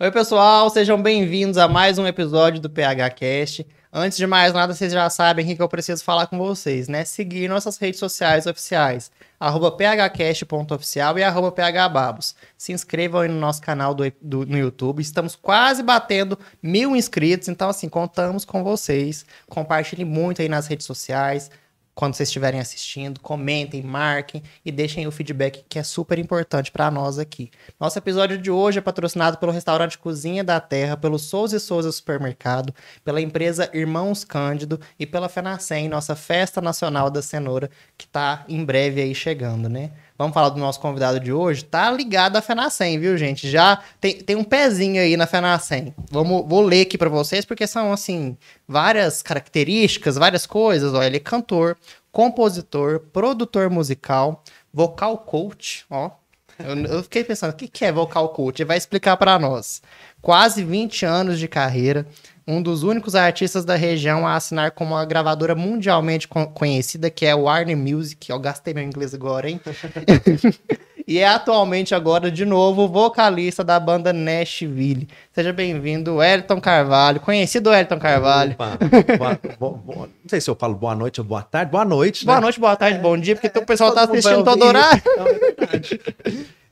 Oi, pessoal, sejam bem-vindos a mais um episódio do PHCast. Antes de mais nada, vocês já sabem o que eu preciso falar com vocês, né? Seguir nossas redes sociais oficiais, arroba phcast.oficial e arroba phbabos. Se inscrevam aí no nosso canal do, do, no YouTube, estamos quase batendo mil inscritos, então assim, contamos com vocês. Compartilhem muito aí nas redes sociais, quando vocês estiverem assistindo, comentem, marquem e deixem o feedback que é super importante para nós aqui. Nosso episódio de hoje é patrocinado pelo restaurante Cozinha da Terra, pelo Souza e Souza Supermercado, pela empresa Irmãos Cândido e pela Fenacem, nossa festa nacional da cenoura, que está em breve aí chegando, né? vamos falar do nosso convidado de hoje, tá ligado à FENACEM, viu, gente? Já tem, tem um pezinho aí na FENACEM. Vamos, vou ler aqui para vocês, porque são, assim, várias características, várias coisas. Ó, ele é cantor, compositor, produtor musical, vocal coach, ó. Eu, eu fiquei pensando, o que, que é vocal coach? Ele vai explicar para nós. Quase 20 anos de carreira, um dos únicos artistas da região a assinar com uma gravadora mundialmente conhecida, que é Warner Music. Eu gastei meu inglês agora, hein? e é atualmente agora, de novo, vocalista da banda Nashville. Seja bem-vindo, Elton Carvalho, conhecido Elton Carvalho. Opa, boa, boa, boa, não sei se eu falo boa noite ou boa tarde. Boa noite, né? Boa noite, boa tarde, é, bom dia, porque é, o pessoal tá assistindo todo horário. é verdade.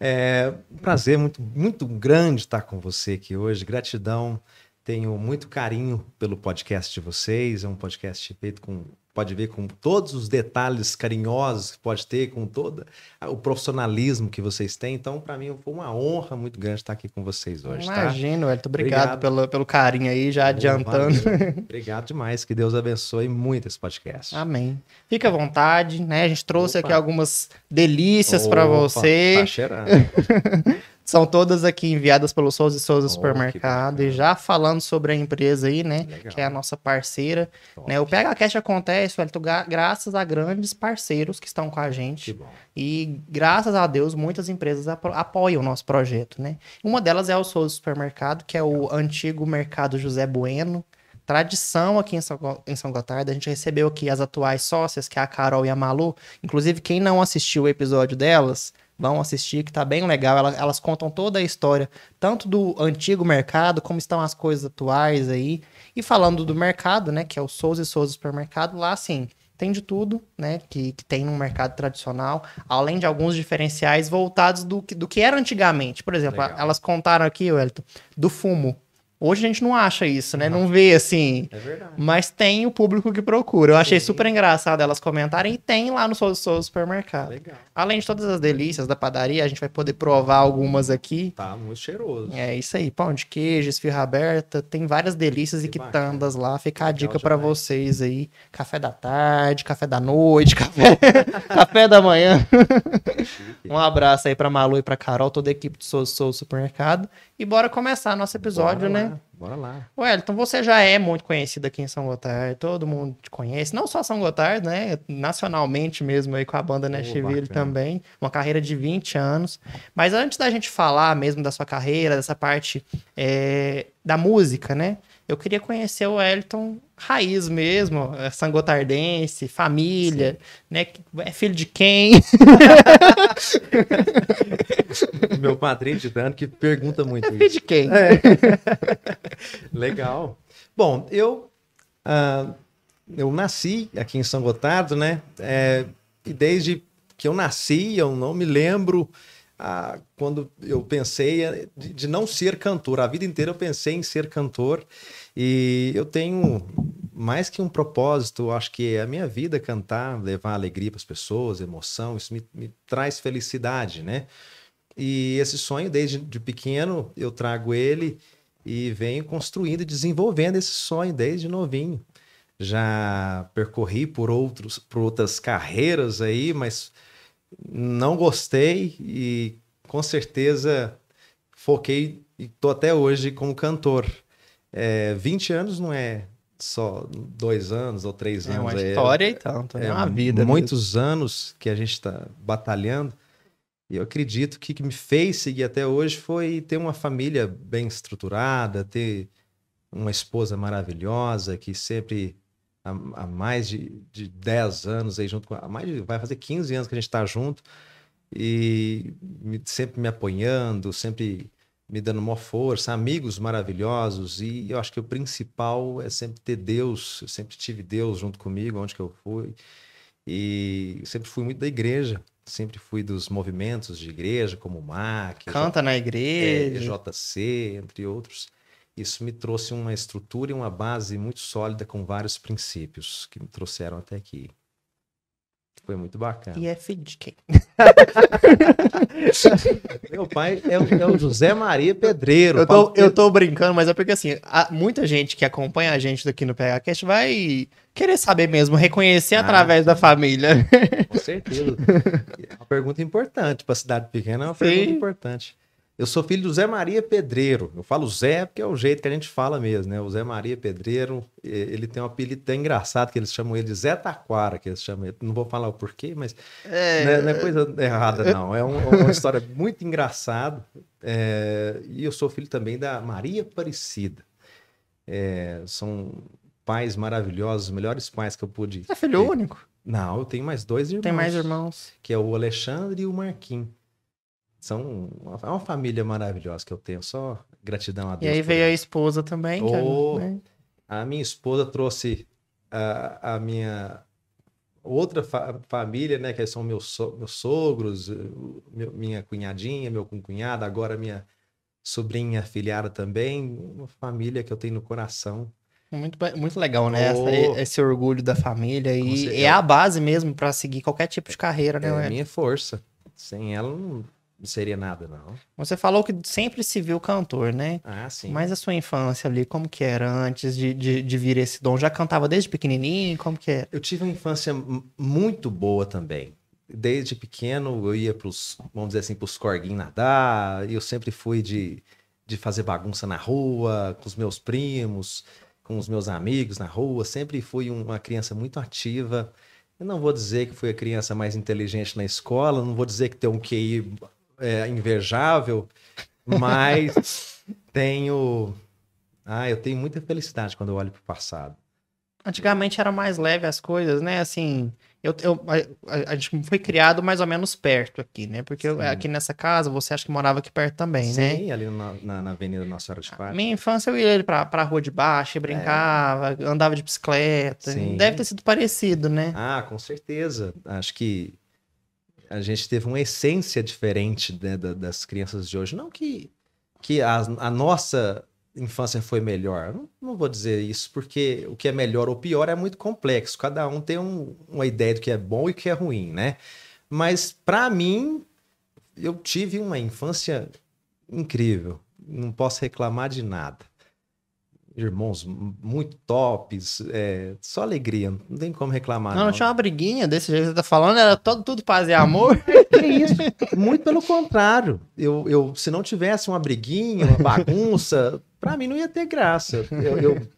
É um prazer muito, muito grande estar com você aqui hoje. Gratidão. Tenho muito carinho pelo podcast de vocês. É um podcast feito com, pode ver, com todos os detalhes carinhosos que pode ter, com todo o profissionalismo que vocês têm. Então, para mim, foi uma honra muito grande estar aqui com vocês hoje. Tá? Imagino, tá? Elton. Obrigado, obrigado. Pelo, pelo carinho aí, já adiantando. Valeu. Obrigado demais. Que Deus abençoe muito esse podcast. Amém. Fica à vontade, né? A gente trouxe Opa. aqui algumas delícias para tá você. Tá cheirando. São todas aqui enviadas pelo Souza e Souza oh, Supermercado. E já falando sobre a empresa aí, né? Legal. Que é a nossa parceira. Né? O PH Cash acontece, Wellington, graças a grandes parceiros que estão com a gente. E graças a Deus, muitas empresas apoiam o nosso projeto, né? Uma delas é o Souza Supermercado, que é o antigo mercado José Bueno. Tradição aqui em São, em São Gotardo. A gente recebeu aqui as atuais sócias, que é a Carol e a Malu. Inclusive, quem não assistiu o episódio delas Vão assistir, que tá bem legal. Elas, elas contam toda a história, tanto do antigo mercado, como estão as coisas atuais aí. E falando do mercado, né? Que é o Souza e Souza Supermercado, lá assim, tem de tudo, né? Que, que tem no mercado tradicional, além de alguns diferenciais voltados do que, do que era antigamente. Por exemplo, Legal. elas contaram aqui, Wellington, do fumo. Hoje a gente não acha isso, né? Não, não vê assim. É verdade. Mas tem o público que procura. Eu achei Sim. super engraçado elas comentarem e tem lá no seu, seu supermercado. Legal. Além de todas as delícias da padaria, a gente vai poder provar algumas aqui. Tá muito cheiroso. É isso aí. Pão de queijo, esfirra aberta, tem várias delícias que e quitandas bacana. lá. Fica a Legal dica para vocês aí. Café da tarde, café da noite, café, café da manhã. um abraço aí para Malu e para Carol, toda a equipe do Sou Sou Supermercado. E bora começar nosso episódio, né? É. Bora lá. Ué, então você já é muito conhecido aqui em São Gotardo, todo mundo te conhece, não só São Gotardo, né? Nacionalmente mesmo aí com a banda Nashville oh, também, uma carreira de 20 anos. Mas antes da gente falar mesmo da sua carreira, dessa parte é, da música, né? Eu queria conhecer o Wellington raiz mesmo, eh, sangotardense, família, Sim. né? É filho de quem? Meu padrinho de dano que pergunta muito. É filho isso. de quem? É. Legal. Bom, eu uh, eu nasci aqui em São Gotardo, né? É, e desde que eu nasci, eu não me lembro a, quando eu pensei é, de, de, não ser cantor. A vida inteira eu pensei em ser cantor e eu tenho mais que um propósito, acho que é a minha vida cantar, levar alegria para as pessoas, emoção, isso me, me traz felicidade, né? E esse sonho, desde de pequeno, eu trago ele e venho construindo e desenvolvendo esse sonho desde novinho. Já percorri por, outros, por outras carreiras aí, mas não gostei e com certeza foquei e tô até hoje como cantor. É, 20 anos não é só dois anos ou três é anos. Uma é uma história e então, tanto, é, é uma vida. Né? Muitos mesmo. anos que a gente está batalhando. E eu acredito que o que me fez seguir até hoje foi ter uma família bem estruturada, ter uma esposa maravilhosa que sempre há, há mais de, de 10 anos aí junto com a mais de, vai fazer 15 anos que a gente está junto e me, sempre me apoiando, sempre me dando uma força, amigos maravilhosos e eu acho que o principal é sempre ter Deus, eu sempre tive Deus junto comigo onde que eu fui e sempre fui muito da igreja, sempre fui dos movimentos de igreja como o MAC, canta na é, igreja, JC entre outros isso me trouxe uma estrutura e uma base muito sólida com vários princípios que me trouxeram até aqui. Foi muito bacana. E é filho de quem? Meu pai é o, é o, José Maria Pedreiro. Eu tô, eu tô brincando, mas é porque assim, muita gente que acompanha a gente daqui no PHCast vai querer saber mesmo, reconhecer ah, através da família. Com certeza. É uma pergunta importante para cidade pequena, é uma sim. pergunta importante. Eu sou filho do Zé Maria Pedreiro. Eu falo Zé porque é o jeito que a gente fala mesmo, né? O Zé Maria Pedreiro, ele tem um apelido tão engraçado que eles chamam ele de Zé Taquara, que eles chamam ele. Não vou falar o porquê, mas é... Não, é, não, é, coisa errada, é. não. É um, é uma história muito engraçada. É... E eu sou filho também da Maria Aparecida. É... São pais maravilhosos, os melhores pais que eu pude. É filho ter. único? Não, eu tenho mais dois irmãos. Tem mais irmãos. Que é o Alexandre e o Marquinhos. São uma, é uma família maravilhosa que eu tenho, só gratidão a Deus. E aí veio a esposa também. Oh, né? A minha esposa trouxe a, a minha outra fa família, né, que são meus, so meus sogros, meu, minha cunhadinha, meu cunhado, agora minha sobrinha afilhada também, uma família que eu tenho no coração. Muito, muito legal, né? Oh, esse orgulho da família e, e é a base mesmo para seguir qualquer tipo de carreira, né? É a minha força. Sem ela, não não seria nada, não. Você falou que sempre se viu cantor, né? Ah, sim. Mas a sua infância ali, como que era antes de, de, de vir esse dom? Já cantava desde pequenininho? Como que é? Eu tive uma infância muito boa também. Desde pequeno eu ia pros, vamos dizer assim, pros corguinhos nadar. Eu sempre fui de, de fazer bagunça na rua, com os meus primos, com os meus amigos na rua. Sempre fui uma criança muito ativa. Eu não vou dizer que fui a criança mais inteligente na escola, não vou dizer que tem um QI é, invejável, mas tenho. Ah, eu tenho muita felicidade quando eu olho para o passado. Antigamente era mais leve as coisas, né? Assim, eu, eu a, a, gente foi criado mais ou menos perto aqui, né? Porque eu, aqui nessa casa, você acha que morava aqui perto também, Sim, né? Sim, ali na, na, na Avenida Nossa Senhora de Pátio. Minha infância eu ia pra, pra rua de baixo, brincava, é. andava de bicicleta. Sim. Deve ter sido parecido, né? Ah, com certeza. Acho que a gente teve uma essência diferente né, da, das crianças de hoje. Não que, que a, a nossa infância foi melhor. Não, não, vou dizer isso, porque o que é melhor ou pior é muito complexo. Cada um tem um, uma ideia do que é bom e o que é ruim, né? Mas, para mim, eu tive uma infância incrível. Não posso reclamar de nada irmãos muito tops, é, só alegria, não tem como reclamar. Não, não, tinha uma briguinha desse jeito que você tá falando, era todo, tudo paz e amor. é isso, muito pelo contrário. Eu, eu, se não tivesse uma briguinha, uma bagunça, para mim não ia ter graça. Eu, eu,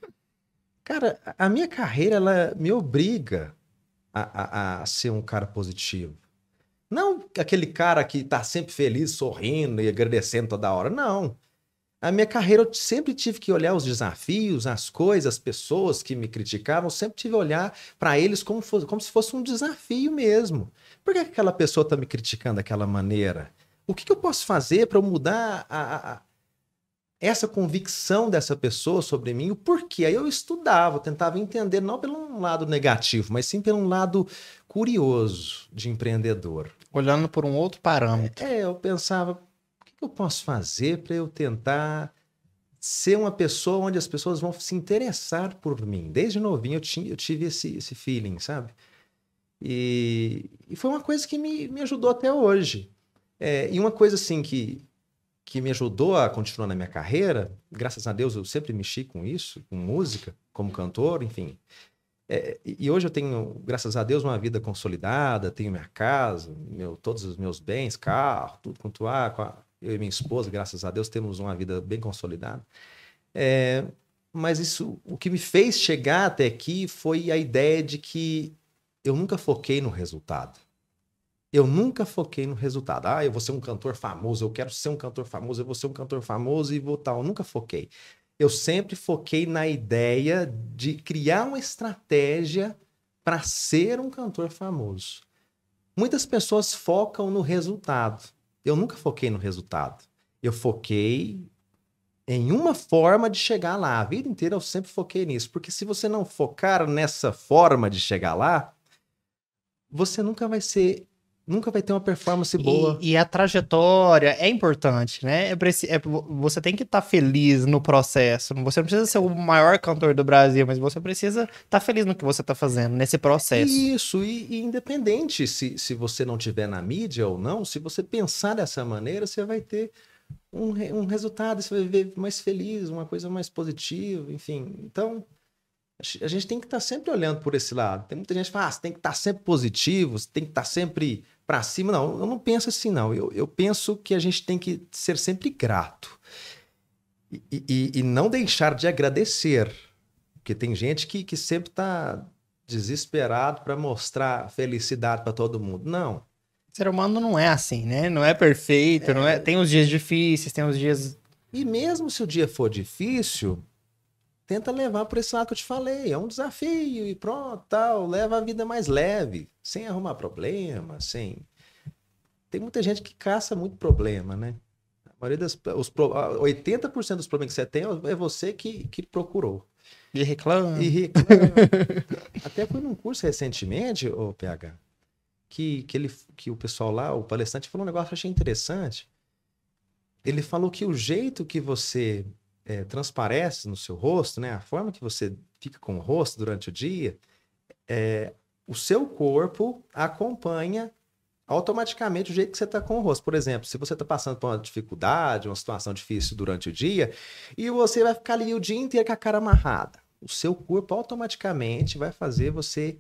Cara, a minha carreira, ela me obriga a, a, a ser um cara positivo. Não aquele cara que tá sempre feliz, sorrindo e agradecendo toda hora, não. Não a minha carreira eu sempre tive que olhar os desafios, as coisas, as pessoas que me criticavam, Eu sempre tive que olhar para eles como, fosse, como, se fosse um desafio mesmo. Por que aquela pessoa está me criticando daquela maneira? O que, que eu posso fazer para mudar a, a, essa convicção dessa pessoa sobre mim? O porquê? Aí eu estudava, tentava entender, não pelo lado negativo, mas sim pelo lado curioso de empreendedor. Olhando por um outro parâmetro. É, eu pensava, que eu posso fazer para eu tentar ser uma pessoa onde as pessoas vão se interessar por mim? Desde novinho eu, tinha, eu tive esse, esse feeling, sabe? E, e foi uma coisa que me, me ajudou até hoje. É, e uma coisa assim que, que me ajudou a continuar na minha carreira, graças a Deus eu sempre mexi com isso, com música, como cantor, enfim. É, e hoje eu tenho, graças a Deus, uma vida consolidada, tenho minha casa, meu, todos os meus bens, carro, tudo quanto há, eu e minha esposa, graças a Deus, temos uma vida bem consolidada. É, mas isso, o que me fez chegar até aqui foi a ideia de que eu nunca foquei no resultado. Eu nunca foquei no resultado. Ah, eu vou ser um cantor famoso, eu quero ser um cantor famoso, eu vou ser um cantor famoso e vou tal. Eu nunca foquei. Eu sempre foquei na ideia de criar uma estratégia para ser um cantor famoso. Muitas pessoas focam no resultado eu nunca foquei no resultado. Eu foquei em uma forma de chegar lá. A vida inteira eu sempre foquei nisso, porque se você não focar nessa forma de chegar lá, você nunca vai ser nunca vai ter uma performance boa. E, e a trajetória é importante, né? É, é você tem que estar tá feliz no processo. Você não precisa ser o maior cantor do Brasil, mas você precisa estar tá feliz no que você está fazendo, nesse processo. Isso, e, e, independente se, se você não tiver na mídia ou não, se você pensar dessa maneira, você vai ter um, um resultado, você vai viver mais feliz, uma coisa mais positiva, enfim. Então, a gente tem que estar tá sempre olhando por esse lado. Tem muita gente que fala, ah, você tem que estar tá sempre positivo, você tem que estar tá sempre para cima. Não, eu não penso assim, não. Eu, eu penso que a gente tem que ser sempre grato. E, e, e não deixar de agradecer. Porque tem gente que, que sempre está desesperado para mostrar felicidade para todo mundo. Não. O ser humano não é assim, né? Não é perfeito, é... não é. é. Tem os dias difíceis, tem os dias. E mesmo se o dia for difícil, tenta levar por esse lado que eu te falei. É um desafio e pronto, tal. Leva a vida mais leve, sem arrumar problema, sem. Tem muita gente que caça muito problema, né? A maioria das, os, 80% dos problemas que você tem é você que, que procurou. E reclama. E reclama. Até fui num curso recentemente, o PH, que, que, ele, que o pessoal lá, o palestrante, falou um negócio que eu achei interessante. Ele falou que o jeito que você é, transparece no seu rosto, né? A forma que você fica com o rosto durante o dia, é, o seu corpo acompanha automaticamente o jeito que você está com o rosto. Por exemplo, se você está passando por uma dificuldade, uma situação difícil durante o dia, e você vai ficar ali o dia inteiro com a cara amarrada, o seu corpo automaticamente vai fazer você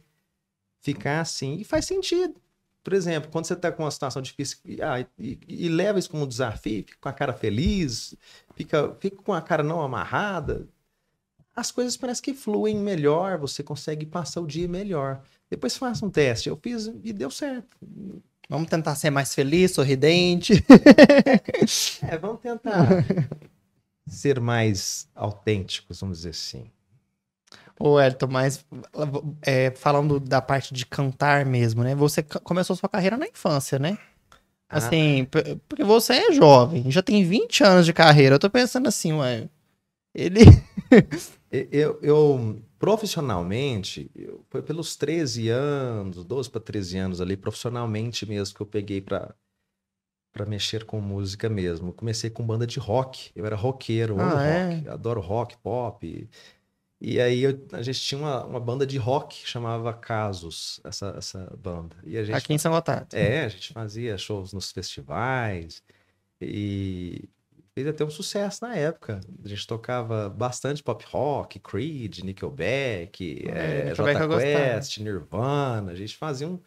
ficar assim. E faz sentido por exemplo, quando você está com uma situação difícil ah, e, e, leva isso como um desafio, fica com a cara feliz, fica, fica com a cara não amarrada, as coisas parecem que fluem melhor, você consegue passar o dia melhor. Depois faça um teste. Eu fiz e deu certo. Vamos tentar ser mais feliz, sorridente. é, vamos tentar ser mais autênticos, vamos dizer assim. Ô, Elton, mas é, falando da parte de cantar mesmo, né? Você começou sua carreira na infância, né? Ah. Assim, ah. porque você é jovem, já tem 20 anos de carreira. Eu tô pensando assim, ué. Ele. eu, eu, profissionalmente, eu, foi pelos 13 anos, 12 para 13 anos ali, profissionalmente mesmo, que eu peguei para para mexer com música mesmo. comecei com banda de rock. Eu era roqueiro, ah, é? rock, adoro rock, pop. E aí eu, a gente tinha uma, uma banda de rock chamava Casos, essa, essa banda. E a gente, Aqui em São Gotardo. É, a gente fazia shows nos festivais e fez até um sucesso na época. A gente tocava bastante pop rock, Creed, Nickelback, ah, é, Jota Quest, Nirvana. A gente fazia um,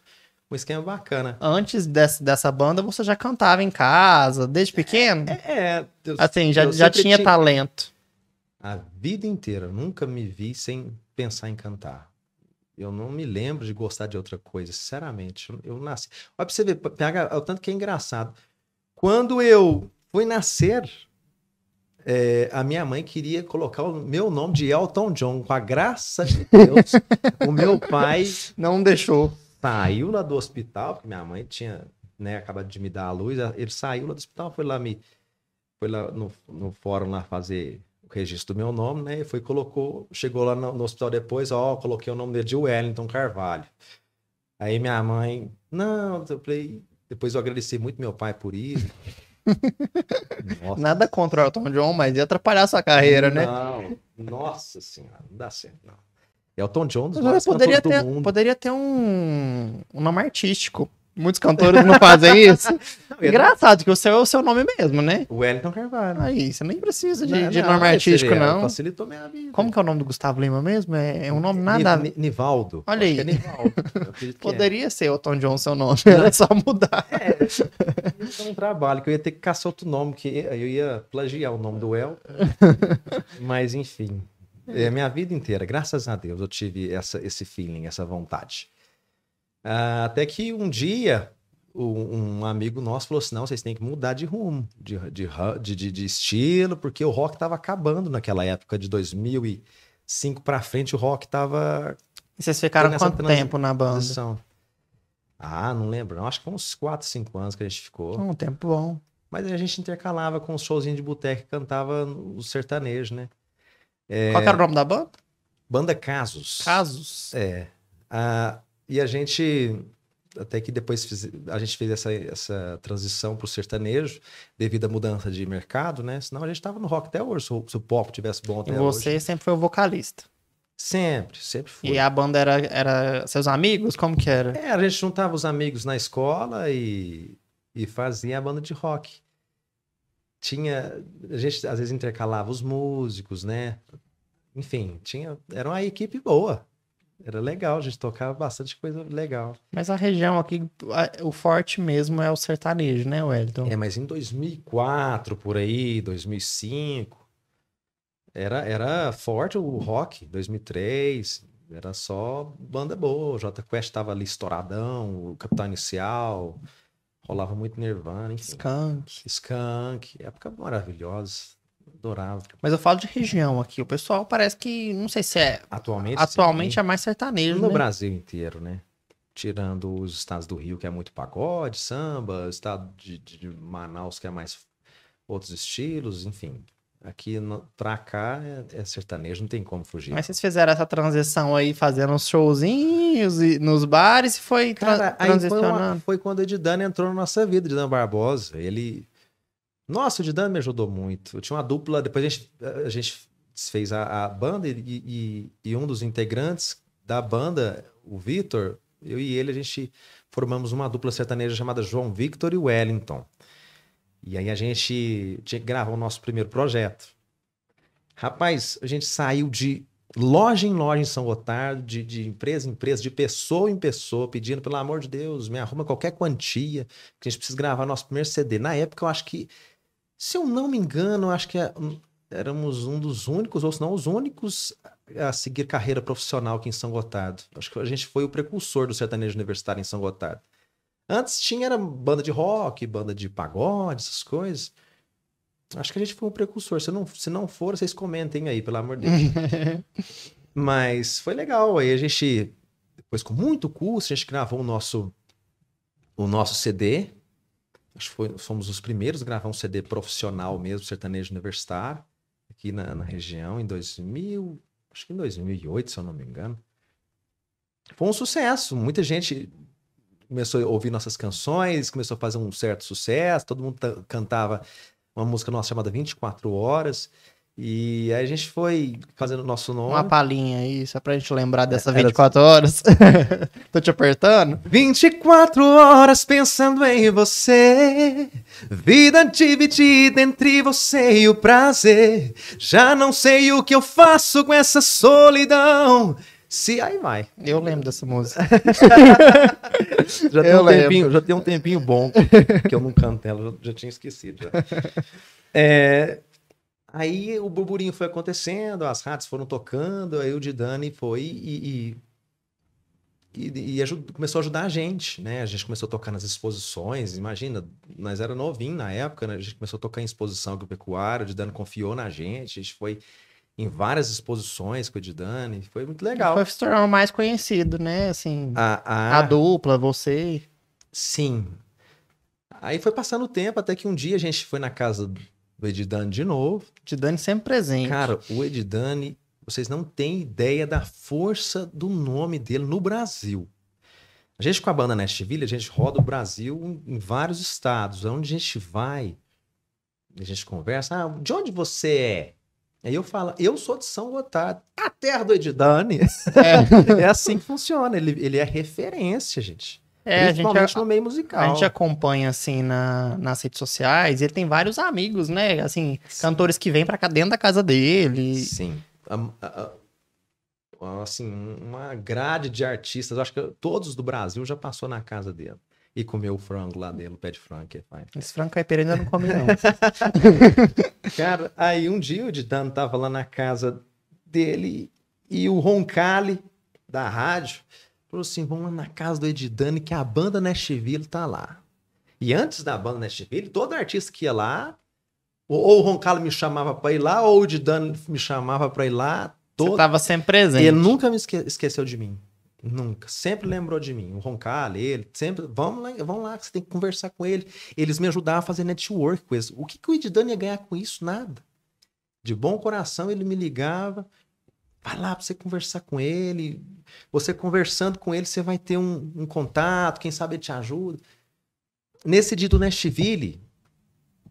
um esquema bacana. Antes desse, dessa banda, você já cantava em casa, desde é, pequeno? É, é eu, assim, já, já tinha, tinha talento a vida inteira. Nunca me vi sem pensar em cantar. Eu não me lembro de gostar de outra coisa, sinceramente. Eu nasci. Olha pra você ver, o tanto que é engraçado. Quando eu fui nascer, é, a minha mãe queria colocar o meu nome de Elton John. Com a graça de Deus, o meu pai. Não deixou. Saiu lá do hospital, porque minha mãe tinha né, acabado de me dar a luz. Ele saiu lá do hospital, foi lá me. Foi lá no, no fórum lá fazer registro do meu nome, né? E foi colocou, chegou lá no, no hospital depois, ó, coloquei o nome dele de Wellington Carvalho. Aí minha mãe, não, eu falei, depois eu agradeci muito meu pai por isso. Nada contra o Elton John, mas ia atrapalhar a sua carreira, não, né? Não, nossa senhora, não dá certo, não. Elton John dos poderia ter, Poderia ter um, um nome artístico. Muitos cantores não fazem isso. É Engraçado, que o seu é o seu nome mesmo, né? Wellington Carvalho. Aí, você nem precisa de, não, de nome não, artístico, não. Facilitou minha vida. Como que é o nome do Gustavo Lima mesmo? É, é um nome nada... N Nivaldo. Olha é aí. É Nivaldo. Poderia é. ser Elton John seu nome, era só mudar. É, Foi é um trabalho, que eu ia ter que caçar outro nome, que eu ia plagiar o nome do El. Mas, enfim, é minha vida inteira, graças a Deus, eu tive essa, esse feeling, essa vontade. Ah, até que um dia um amigo nosso falou assim: não, vocês têm que mudar de rumo, de, de, de, de estilo, porque o rock estava acabando naquela época, de 2005 para frente, o rock estava. E vocês ficaram quanto tempo na banda? Ah, não lembro, não. Acho que uns 4, 5 anos que a gente ficou. Um tempo bom. Mas a gente intercalava com um showzinho de boteca, cantava o sertanejo, né? É... Qual era o nome da banda? Banda Casos. Casos? É. A, ah, e a gente até que depois fiz, a gente fez essa, essa transição para o sertanejo devido à mudança de mercado, né? Senão a gente estava no rock até hoje, se o, se o pop tivesse bom até e você hoje. sempre foi o vocalista. Sempre, sempre foi. E a banda era, era seus amigos? Como que era? É, a gente juntava os amigos na escola e, e fazia a banda de rock. Tinha, a gente às vezes intercalava os músicos, né? Enfim, tinha, era uma equipe boa. Era legal, a gente tocava bastante coisa legal. Mas a região aqui, o forte mesmo é o sertanejo, né, Wellington? É, mas em 2004, por aí, 2005, era, era forte o rock, 2003, era só banda boa. O J Quest tava ali estouradão, o Capitão Inicial, rolava muito Nirvana, enfim. Skunk. Skunk, época maravilhosa. Dourado. Mas eu falo de região aqui. O pessoal parece que, não sei se é. Atualmente? Atualmente sim. é mais sertanejo. No né? Brasil inteiro, né? Tirando os estados do Rio, que é muito pagode, samba, o estado de, de Manaus, que é mais outros estilos, enfim. Aqui no, pra cá é, é, sertanejo, não tem como fugir. Mas vocês fizeram essa transição aí, fazendo uns showzinhos e, nos bares e foi tra Cara, transicionando? Foi, uma, foi, quando o Edidana entrou na nossa vida, Edidana Barbosa. Ele nossa, o Didano me ajudou muito. Eu tinha uma dupla, depois a gente, a gente desfez a, a banda e, e, e, um dos integrantes da banda, o Vitor, eu e ele, a gente formamos uma dupla sertaneja chamada João Victor e Wellington. E aí a gente tinha que gravar o nosso primeiro projeto. Rapaz, a gente saiu de loja em loja em São Gotardo, de, de, empresa em empresa, de pessoa em pessoa, pedindo, pelo amor de Deus, me arruma qualquer quantia, que a gente precisa gravar nosso primeiro CD. Na época, eu acho que se eu não me engano, acho que é, hum, éramos um dos únicos, ou se não os únicos, a seguir carreira profissional aqui em São Gotardo. Acho que a gente foi o precursor do sertanejo universitário em São Gotardo. Antes tinha era banda de rock, banda de pagode, essas coisas. Acho que a gente foi o precursor. Se não, se não for, vocês comentem aí, pelo amor de Deus. Mas foi legal. Aí a gente, depois com muito custo, a gente gravou o nosso, o nosso CD, acho que foi, fomos os primeiros a gravar um CD profissional mesmo, sertanejo universitário, aqui na, na região, em 2000, acho que em 2008, se eu não me engano. Foi um sucesso, muita gente começou a ouvir nossas canções, começou a fazer um certo sucesso, todo mundo cantava uma música nossa chamada 24 Horas. E aí a gente foi fazendo o nosso nome. Uma palhinha aí, só pra gente lembrar dessa 24 Era... Assim. horas. Tô te apertando? 24 horas pensando em você. Vida dividida entre você e o prazer. Já não sei o que eu faço com essa solidão. Se aí vai. Eu lembro dessa música. já, tem um tempinho, já tem um tempinho bom que eu não canto ela, já, já tinha esquecido. Já. É. Aí o burburinho foi acontecendo, as rádios foram tocando, aí o Didani foi e, e, e, e ajudou, começou a ajudar a gente, né? A gente começou a tocar nas exposições, imagina, nós era novinho na época, né? a gente começou a tocar em exposição agropecuária, o Didani confiou na gente, a gente foi em várias exposições com o Didani, foi muito legal. Foi se tornar mais conhecido, né? Assim, a, a... a dupla, você. Sim. Aí foi passando o tempo, até que um dia a gente foi na casa do Edidane de novo. Edidane sempre presente. Cara, o Edidane, vocês não têm ideia da força do nome dele no Brasil. A gente com a banda Nashville, a gente roda o Brasil em vários estados. Onde a gente vai, a gente conversa. Ah, de onde você é? Aí eu falo, eu sou de São Gotardo, a terra do Edidane. É, é assim que funciona, ele, ele é referência, gente. É, principalmente gente, no meio musical. A gente acompanha, assim, na, nas redes sociais. Ele tem vários amigos, né? Assim, Sim. cantores que vêm pra cá dentro da casa dele. Sim. assim, uma grade de artistas. Acho que todos do Brasil já passou na casa dele. E comeu o frango lá dele, o pé de frango que Esse frango caipira ainda não come, não. Cara, aí um dia o Didano tava lá na casa dele e o Roncalli, da rádio, Falou assim: vamos lá na casa do Edidane, que a banda Nashville tá lá. E antes da banda Nashville, todo artista que ia lá, ou, o Roncalo me chamava pra ir lá, ou o Edidane me chamava pra ir lá. Todo... Você tava sempre presente. Ele nunca me esque esqueceu de mim. Nunca. Sempre lembrou de mim. O Roncalho, ele, sempre. Vamos lá, vamos lá, que você tem que conversar com ele. Eles me ajudavam a fazer network com isso O que, que o Edidane ia ganhar com isso? Nada. De bom coração, ele me ligava. Vai lá para você conversar com ele. Você conversando com ele, você vai ter um, um contato, quem sabe ele te ajuda. Nesse dia do Nashville,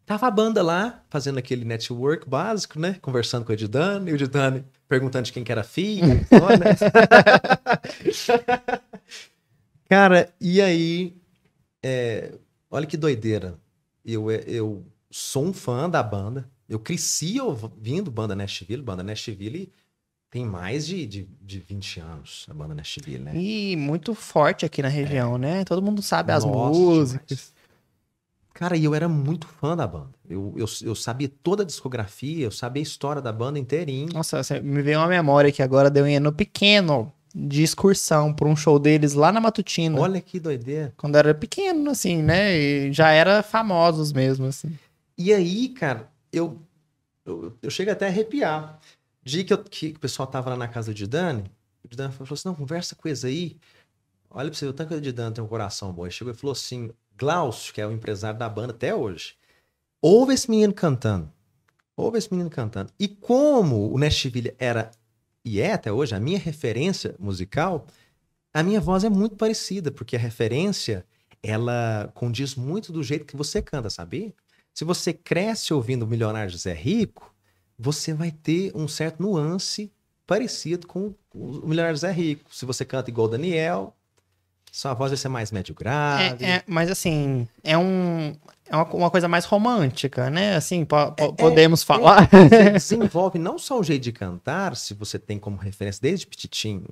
tava a banda lá, fazendo aquele network básico, né? Conversando com o Edidane, e o Edidane perguntando de quem que era filho. Né? Cara, e aí, é, olha que doideira. Eu, eu sou um fã da banda, eu cresci ouvindo banda Nashville, banda Nashville tem mais de, de, de 20 anos a banda Nashville, né? E muito forte aqui na é. região, é. né? Todo mundo sabe Nossa, as músicas. Demais. Cara, e eu era muito fã da banda. Eu, eu, eu sabia toda a discografia, eu sabia a história da banda inteirinha. Nossa, me veio uma memória que agora deu um no pequeno de excursão pra um show deles lá na Matutina. Olha que doideira. Quando era pequeno, assim, né? E já era famosos mesmo, assim. E aí, cara, eu, eu, eu chego até a arrepiar dia que, eu, que o pessoal tava lá na casa de Dani, o Dani falou assim: não, conversa com eles aí. Olha pra você ver o tanto que o tem um coração bom. Ele chegou e falou assim: Glaucio, que é o empresário da banda até hoje, ouve esse menino cantando. Ouve esse menino cantando. E como o Nashville era e é até hoje a minha referência musical, a minha voz é muito parecida, porque a referência ela condiz muito do jeito que você canta, sabe Se você cresce ouvindo Milionário José Rico, você vai ter um certo nuance parecido com o Milionário Zé Rico. Se você canta igual o Daniel, sua voz vai ser mais médio grave. É, é, mas assim, é um. É uma, uma coisa mais romântica, né? Assim, po, po, é, é podemos é, falar. desenvolve não só o jeito de cantar, se você tem como referência desde petitinho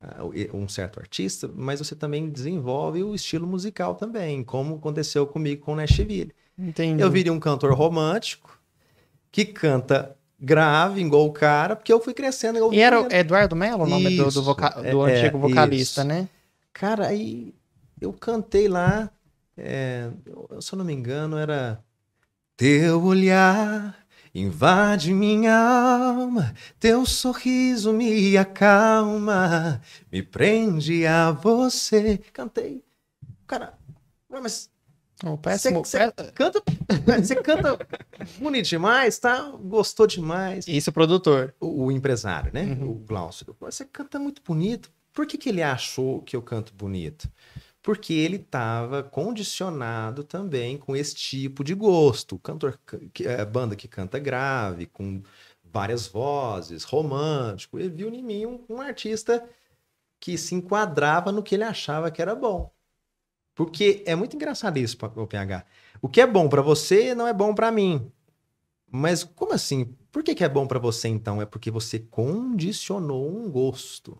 ah, um certo artista, mas você também desenvolve o estilo musical também, como aconteceu comigo com o Nashville. Entendi. Eu virei um cantor romântico que canta grave, igual o cara, porque eu fui crescendo E era o Eduardo Melo o nome isso, do, do, voca... do é, antigo é, vocalista, isso. né? Cara, aí eu cantei lá, é, eu, se eu não me engano, era Teu olhar invade minha alma, teu sorriso me acalma, me prende a você. Cantei. Cara, mas péssimo. Você, canta, né, canta bonito demais, tá? Gostou demais. Isso, é o produtor. O, o empresário, né? Uhum. O Glaucio. Você canta muito bonito. Por que, que ele achou que eu canto bonito? Porque ele estava condicionado também com esse tipo de gosto. Cantor, que, é, banda que canta grave, com várias vozes, romântico. Ele viu em mim um, um artista que se enquadrava no que ele achava que era bom. Porque é muito engraçado isso, o PH. O que é bom para você não é bom para mim. Mas como assim? Por que, que é bom para você então? É porque você condicionou um gosto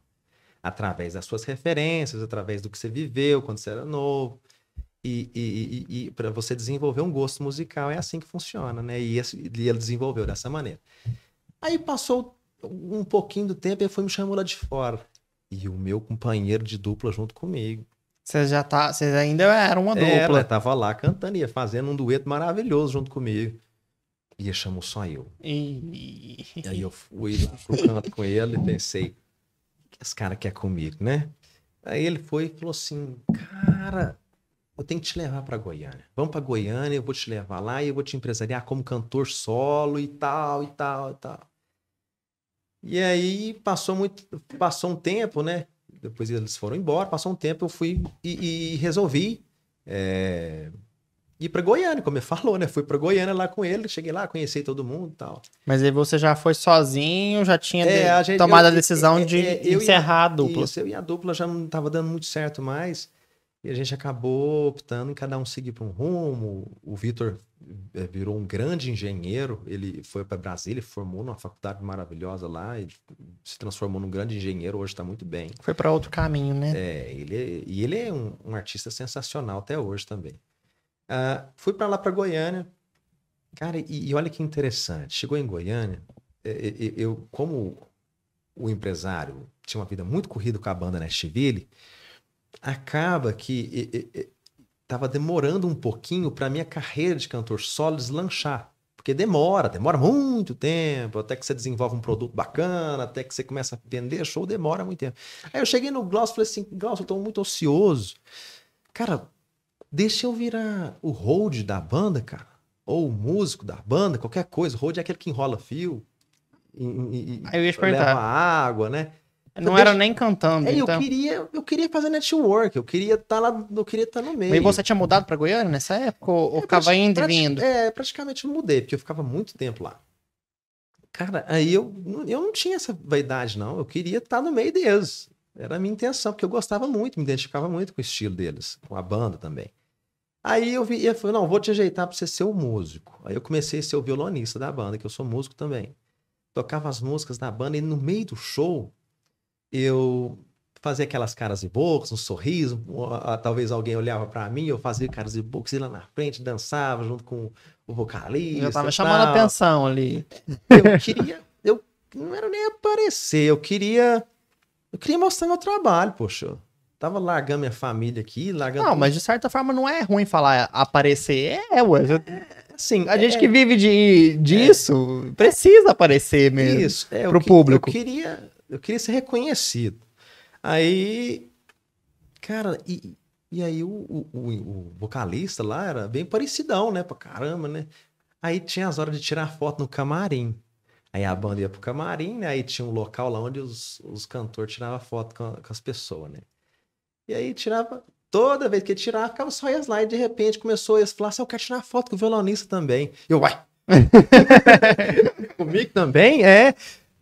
através das suas referências, através do que você viveu quando você era novo. E, e, e, e para você desenvolver um gosto musical é assim que funciona, né? E ele desenvolveu dessa maneira. Aí passou um pouquinho do tempo e foi me chamou lá de fora. E o meu companheiro de dupla junto comigo. Você já tá, vocês ainda eram uma é, dupla. Ela tava lá cantando, ia fazendo um dueto maravilhoso junto comigo. E chamou só eu. E... e... aí eu fui lá pro canto com ele e pensei, que esse cara quer comigo, né? Aí ele foi e falou assim, cara, eu tenho que te levar para Goiânia. Vamos para Goiânia, eu vou te levar lá e eu vou te empresariar como cantor solo e tal, e tal, e tal. E aí passou muito, passou um tempo, né? depois eles foram embora, passou um tempo, eu fui e, e resolvi é, ir para Goiânia, como ele falou, né? Fui para Goiânia lá com ele, cheguei lá, conheci todo mundo e tal. Mas aí você já foi sozinho, já tinha é, a gente, tomado eu, a decisão é, é, é, eu, de eu, encerrar a dupla. Isso, eu e a dupla já não estava dando muito certo mais. E a gente acabou optando em cada um seguir para um rumo. O Vitor eh, virou um grande engenheiro. Ele foi para Brasília, formou numa faculdade maravilhosa lá e se transformou num grande engenheiro. Hoje está muito bem. Foi para outro caminho, né? É, ele, é, e ele é um, um artista sensacional até hoje também. Uh, fui para lá para Goiânia. Cara, e, e, olha que interessante. Chegou em Goiânia, eh, eh, eu, como o empresário tinha uma vida muito corrida com a banda Nashville. Né, acaba que estava demorando um pouquinho para minha carreira de cantor solo deslanchar. Porque demora, demora muito tempo, até que você desenvolve um produto bacana, até que você começa a vender show, demora muito tempo. Aí eu cheguei no Glaucio e falei assim, Glaucio, eu tô muito ocioso. Cara, deixa eu virar o hold da banda, cara. Ou o músico da banda, qualquer coisa. Hold é aquele que enrola fio. E, e, Aí eu ia leva água, né? Não então, era nem cantando. É, então. eu queria, eu queria fazer network, eu queria estar tá lá, eu queria estar tá no meio. E você tinha mudado para Goiânia nessa época ou, é, ficava indo e vindo? É, praticamente eu mudei, porque eu ficava muito tempo lá. Cara, aí eu, eu não tinha essa vaidade não, eu queria estar tá no meio deles. Era a minha intenção, porque eu gostava muito, me identificava muito com o estilo deles, com a banda também. Aí eu vi, eu falei, não, vou te ajeitar para você ser o músico. Aí eu comecei a ser o violonista da banda, que eu sou músico também. Tocava as músicas da banda e no meio do show eu fazia aquelas caras e bocas, um sorriso, talvez alguém olhava para mim, eu fazia caras e bocas, ia lá na frente, dançava junto com o vocalista. Eu tava chamando a atenção ali. Eu queria, eu não era nem aparecer, eu queria, eu queria mostrar meu trabalho, poxa. Tava largando minha família aqui, largando. Não, mas de certa forma não é ruim falar aparecer. É, é ué. É, sim. A é, gente que vive de, disso é, precisa aparecer mesmo. Isso, é, pro eu, público. Eu queria eu queria ser reconhecido. Aí, cara, e, e aí o, o, o vocalista lá era bem parecidão, né? Pra caramba, né? Aí tinha as horas de tirar foto no camarim. Aí a banda ia pro camarim, né? Aí tinha um local lá onde os, os cantores tiravam foto com, com as pessoas, né? E aí tirava, toda vez que tirava tirar, ficava só as lá e de repente começou a falar assim, eu quero tirar foto com o violonista também. Eu, uai! Comigo também? É.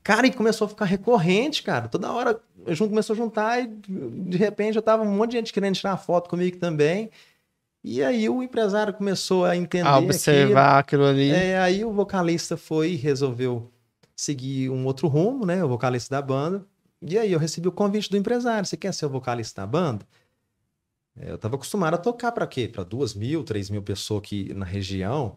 Cara, e começou a ficar recorrente, cara. Toda hora gente começou a juntar e de repente eu tava um monte de gente querendo tirar foto comigo também. E aí o empresário começou a entender. A observar aquilo, aquilo ali. É, aí o vocalista foi e resolveu seguir um outro rumo, né? O vocalista da banda. E aí eu recebi o convite do empresário: você quer ser o vocalista da banda? É, eu estava acostumado a tocar para quê? Para duas mil, três mil pessoas aqui na região.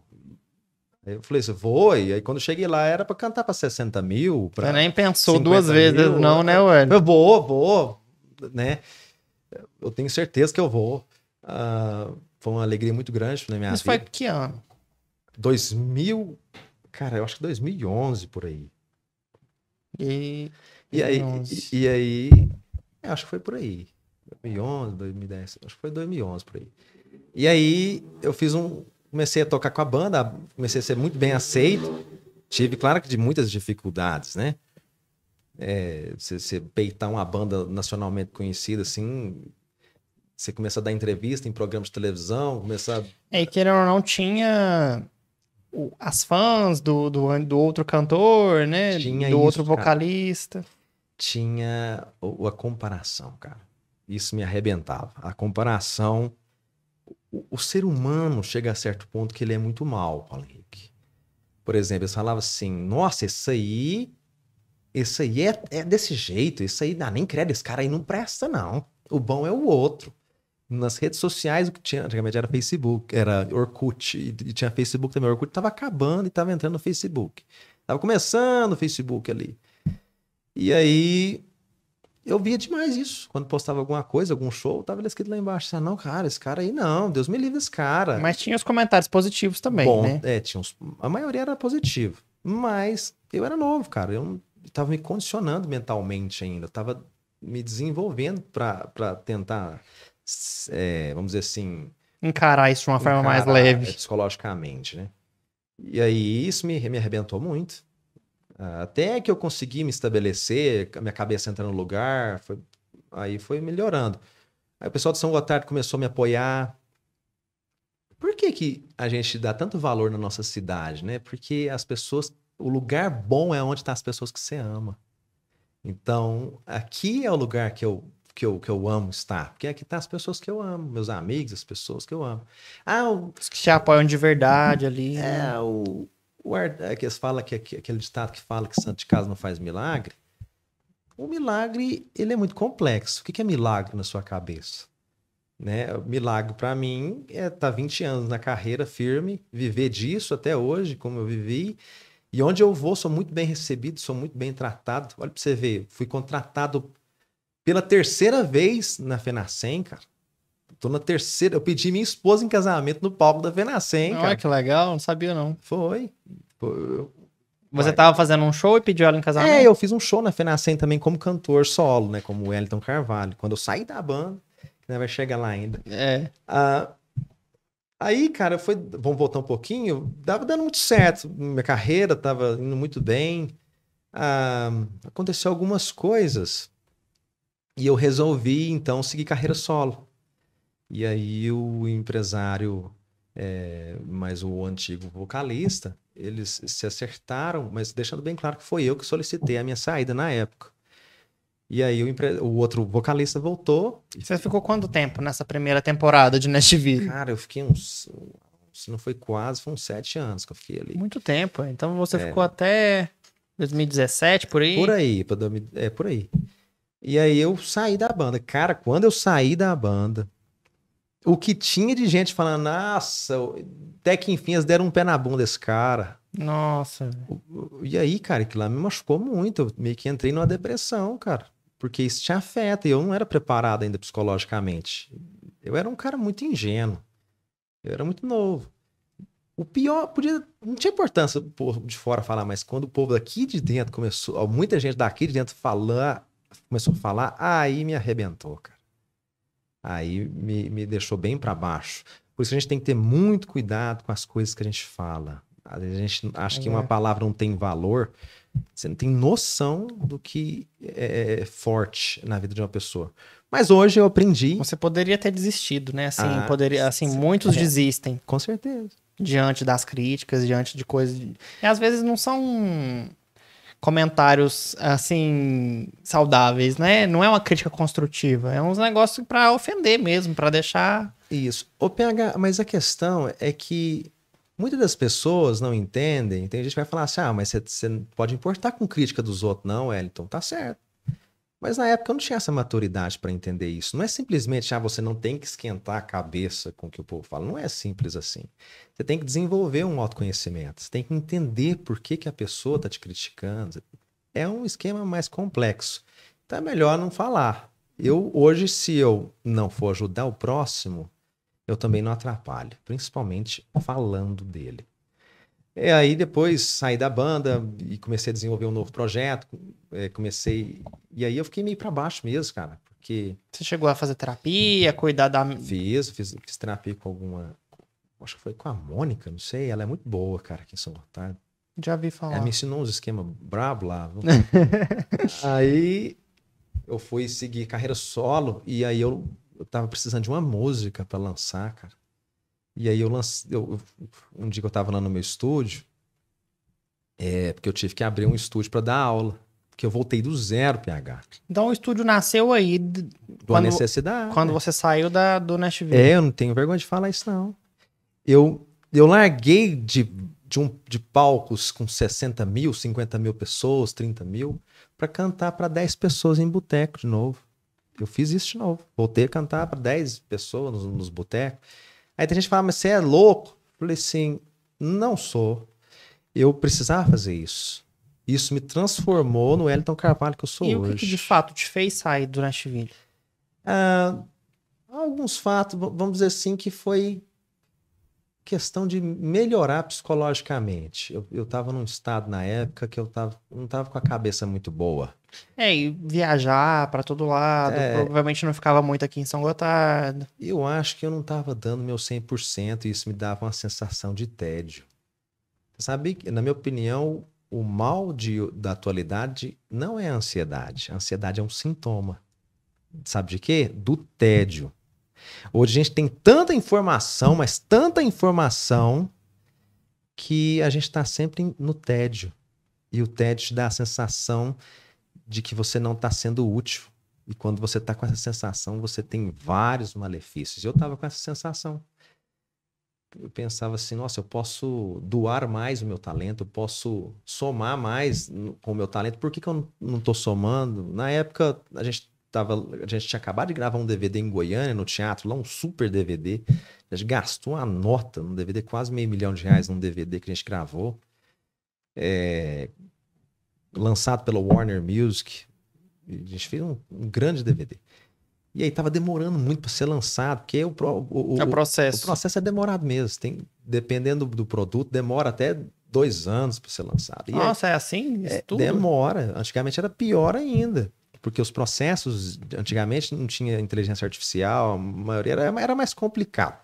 Aí eu falei assim, vou. E aí quando cheguei lá era para cantar para 60 mil. Pra Você nem pensou duas mil, vezes, não, né, Wanda? Eu vou, vou, né? Eu tenho certeza que eu vou. Uh, foi uma alegria muito grande na minha vida. Isso foi que ano? 2000, cara, eu acho que 2011 por aí. E, e aí, e, e aí, é, acho que foi por aí. 2011, 2010, acho que foi 2011 por aí. E aí eu fiz um, comecei a tocar com a banda, comecei a ser muito bem aceito. Tive, claro que de muitas dificuldades, né? É, você, você peitar uma banda nacionalmente conhecida, assim, você começa a dar entrevista em programas de televisão, começar... A... É, e querendo ou não, tinha as fãs do, do, do outro cantor, né? Tinha do isso, outro vocalista. Cara. Tinha a comparação, cara. Isso me arrebentava. A comparação o, o, ser humano chega a certo ponto que ele é muito mal, Paulo Henrique. Por exemplo, eles falavam assim: nossa, esse aí. Esse aí é, é desse jeito, esse aí dá nem credo, esse cara aí não presta, não. O bom é o outro. Nas redes sociais, o que tinha antigamente era Facebook, era Orkut, e tinha Facebook também. O Orkut estava acabando e estava entrando no Facebook. Tava começando o Facebook ali. E aí eu via demais isso. Quando postava alguma coisa, algum show, tava escrito lá embaixo. Assim, ah, não, cara, esse cara aí não, Deus me livre desse cara. Mas tinha os comentários positivos também, Bom, né? É, tinha uns... a maioria era positivo. Mas eu era novo, cara. Eu tava me condicionando mentalmente ainda. Eu tava me desenvolvendo para tentar, é, vamos dizer assim... Encarar isso de uma forma mais leve. Psicologicamente, né? E aí isso me, me arrebentou muito. Ah, até que eu consegui me estabelecer, minha cabeça entrando no lugar, foi... aí foi melhorando. Aí o pessoal de São Gotardo começou a me apoiar. Por que, que a gente dá tanto valor na nossa cidade, né? Porque as pessoas, o lugar bom é onde estão tá as pessoas que você ama. Então, aqui é o lugar que eu que eu, que eu amo estar. Porque aqui tá as pessoas que eu amo, meus amigos, as pessoas que eu amo. Ah, o... Os que te apoiam de verdade ali. Né? É, o, o Arda, é que fala que, que aquele ditado que fala que santo de casa não faz milagre. O milagre ele é muito complexo. O que é milagre na sua cabeça? Né? Milagre para mim é estar tá 20 anos na carreira firme, viver disso até hoje, como eu vivi. E onde eu vou, sou muito bem recebido, sou muito bem tratado. Olha para você ver, fui contratado pela terceira vez na FENACEN, cara. Tô na terceira. Eu pedi minha esposa em casamento no palco da Venacem, cara. Olha que legal, não sabia não. Foi. Você estava fazendo um show e pediu ela em casamento? É, eu fiz um show na Fenacem também como cantor solo, né? Como Wellington Carvalho. Quando eu saí da banda, que né, vai chegar lá ainda. É. Ah, aí, cara, foi. Vamos voltar um pouquinho. Tava dando muito certo. Minha carreira tava indo muito bem. Ah, aconteceu algumas coisas. E eu resolvi, então, seguir carreira solo. E aí o empresário, é, mas o antigo vocalista, eles se acertaram, mas deixando bem claro que foi eu que solicitei a minha saída na época. E aí o, empre... o outro vocalista voltou. Você ficou quanto tempo nessa primeira temporada de Nashville? Cara, eu fiquei uns. Se não foi quase, foi uns sete anos que eu fiquei ali. Muito tempo. É. Então você é. ficou até 2017, por aí? Por aí, é por aí. E aí eu saí da banda. Cara, quando eu saí da banda, o que tinha de gente falando, nossa, até que enfim eles deram um pé na bunda desse cara. Nossa. E aí, cara, aquilo lá me machucou muito. Eu meio que entrei numa depressão, cara. Porque isso te afeta. E eu não era preparado ainda psicologicamente. Eu era um cara muito ingênuo. Eu era muito novo. O pior, podia, não tinha importância o povo de fora falar, mas quando o povo daqui de dentro começou, muita gente daqui de dentro falar, começou a falar, aí me arrebentou, cara aí me, me deixou bem para baixo. Por isso a gente tem que ter muito cuidado com as coisas que a gente fala. A gente acha é. que uma é. palavra não tem valor, você não tem noção do que é, é, é forte na vida de uma pessoa. Mas hoje eu aprendi. Você poderia ter desistido, né? Assim, ah, poderia, assim sim. muitos é. desistem. Com certeza. Diante das críticas, diante de coisas. E às vezes não são comentários assim saudáveis, né? Não é uma crítica construtiva, é uns negócios para ofender mesmo, para deixar isso. O PH, mas a questão é que muitas das pessoas não entendem. Tem gente que vai falar assim: "Ah, mas você pode importar com crítica dos outros não, Wellington". Tá certo. Mas na época eu não tinha essa maturidade para entender isso. Não é simplesmente, ah, você não tem que esquentar a cabeça com o que o povo fala. Não é simples assim. Você tem que desenvolver um autoconhecimento. Você tem que entender por que, que a pessoa está te criticando. É um esquema mais complexo. Então é melhor não falar. Eu, hoje, se eu não for ajudar o próximo, eu também não atrapalho, principalmente falando dele. E é, aí depois saí da banda e comecei a desenvolver um novo projeto. É, comecei. E aí eu fiquei meio para baixo mesmo, cara. Porque. Você chegou a fazer terapia, cuidar da. Fiz, fiz, fiz terapia com alguma. Acho que foi com a Mônica, não sei. Ela é muito boa, cara, aqui em São Lourenço. Tá? Já vi falar. Ela me ensinou uns esquemas brabo lá. aí eu fui seguir carreira solo e aí eu, eu tava precisando de uma música para lançar, cara. E aí eu lancei. Eu, um dia que eu estava lá no meu estúdio, é, porque eu tive que abrir um estúdio para dar aula. Porque eu voltei do zero, PH. Então o estúdio nasceu aí. De uma necessidade. Quando né? você saiu da, do Nashville. É, eu não tenho vergonha de falar isso, não. Eu, eu larguei de, de, um, de palcos com 60 mil, 50 mil pessoas, 30 mil, para cantar para 10 pessoas em boteco de novo. Eu fiz isso de novo. Voltei a cantar para 10 pessoas nos, nos botecos. Aí tem gente que fala, ah, mas você é louco? Eu falei assim, não sou. Eu precisava fazer isso. Isso me transformou no Elton Carvalho que eu sou e hoje. E o que, de fato te fez sair do Nashville? Ah, alguns fatos, vamos dizer assim, que foi questão de melhorar psicologicamente. Eu estava num estado na época que eu tava, não estava com a cabeça muito boa. É, e viajar para todo lado, é, provavelmente não ficava muito aqui em São Gotardo. Eu acho que eu não estava dando meu 100% e isso me dava uma sensação de tédio. Sabe, na minha opinião, o mal de, da atualidade não é a ansiedade. A ansiedade é um sintoma. Sabe de quê? Do tédio. Hoje a gente tem tanta informação, mas tanta informação, que a gente está sempre no tédio. E o tédio te dá a sensação de que você não está sendo útil. E quando você está com essa sensação, você tem vários malefícios. Eu estava com essa sensação. Eu pensava assim, nossa, eu posso doar mais o meu talento, eu posso somar mais com o meu talento. Por que, que eu não estou somando? Na época, a gente tava, a gente tinha acabado de gravar um DVD em Goiânia, no teatro, lá um super DVD. A gente gastou uma nota no DVD, quase meio milhão de reais num DVD que a gente gravou. É, lançado pela Warner Music. A gente fez um, um grande DVD. E aí tava demorando muito para ser lançado, porque o, o, o, é o processo. O processo é demorado mesmo. Tem, dependendo do produto, demora até dois anos para ser lançado. E Nossa, aí, é assim? É, demora. Antigamente era pior ainda porque os processos antigamente não tinha inteligência artificial, a maioria era, era mais complicado.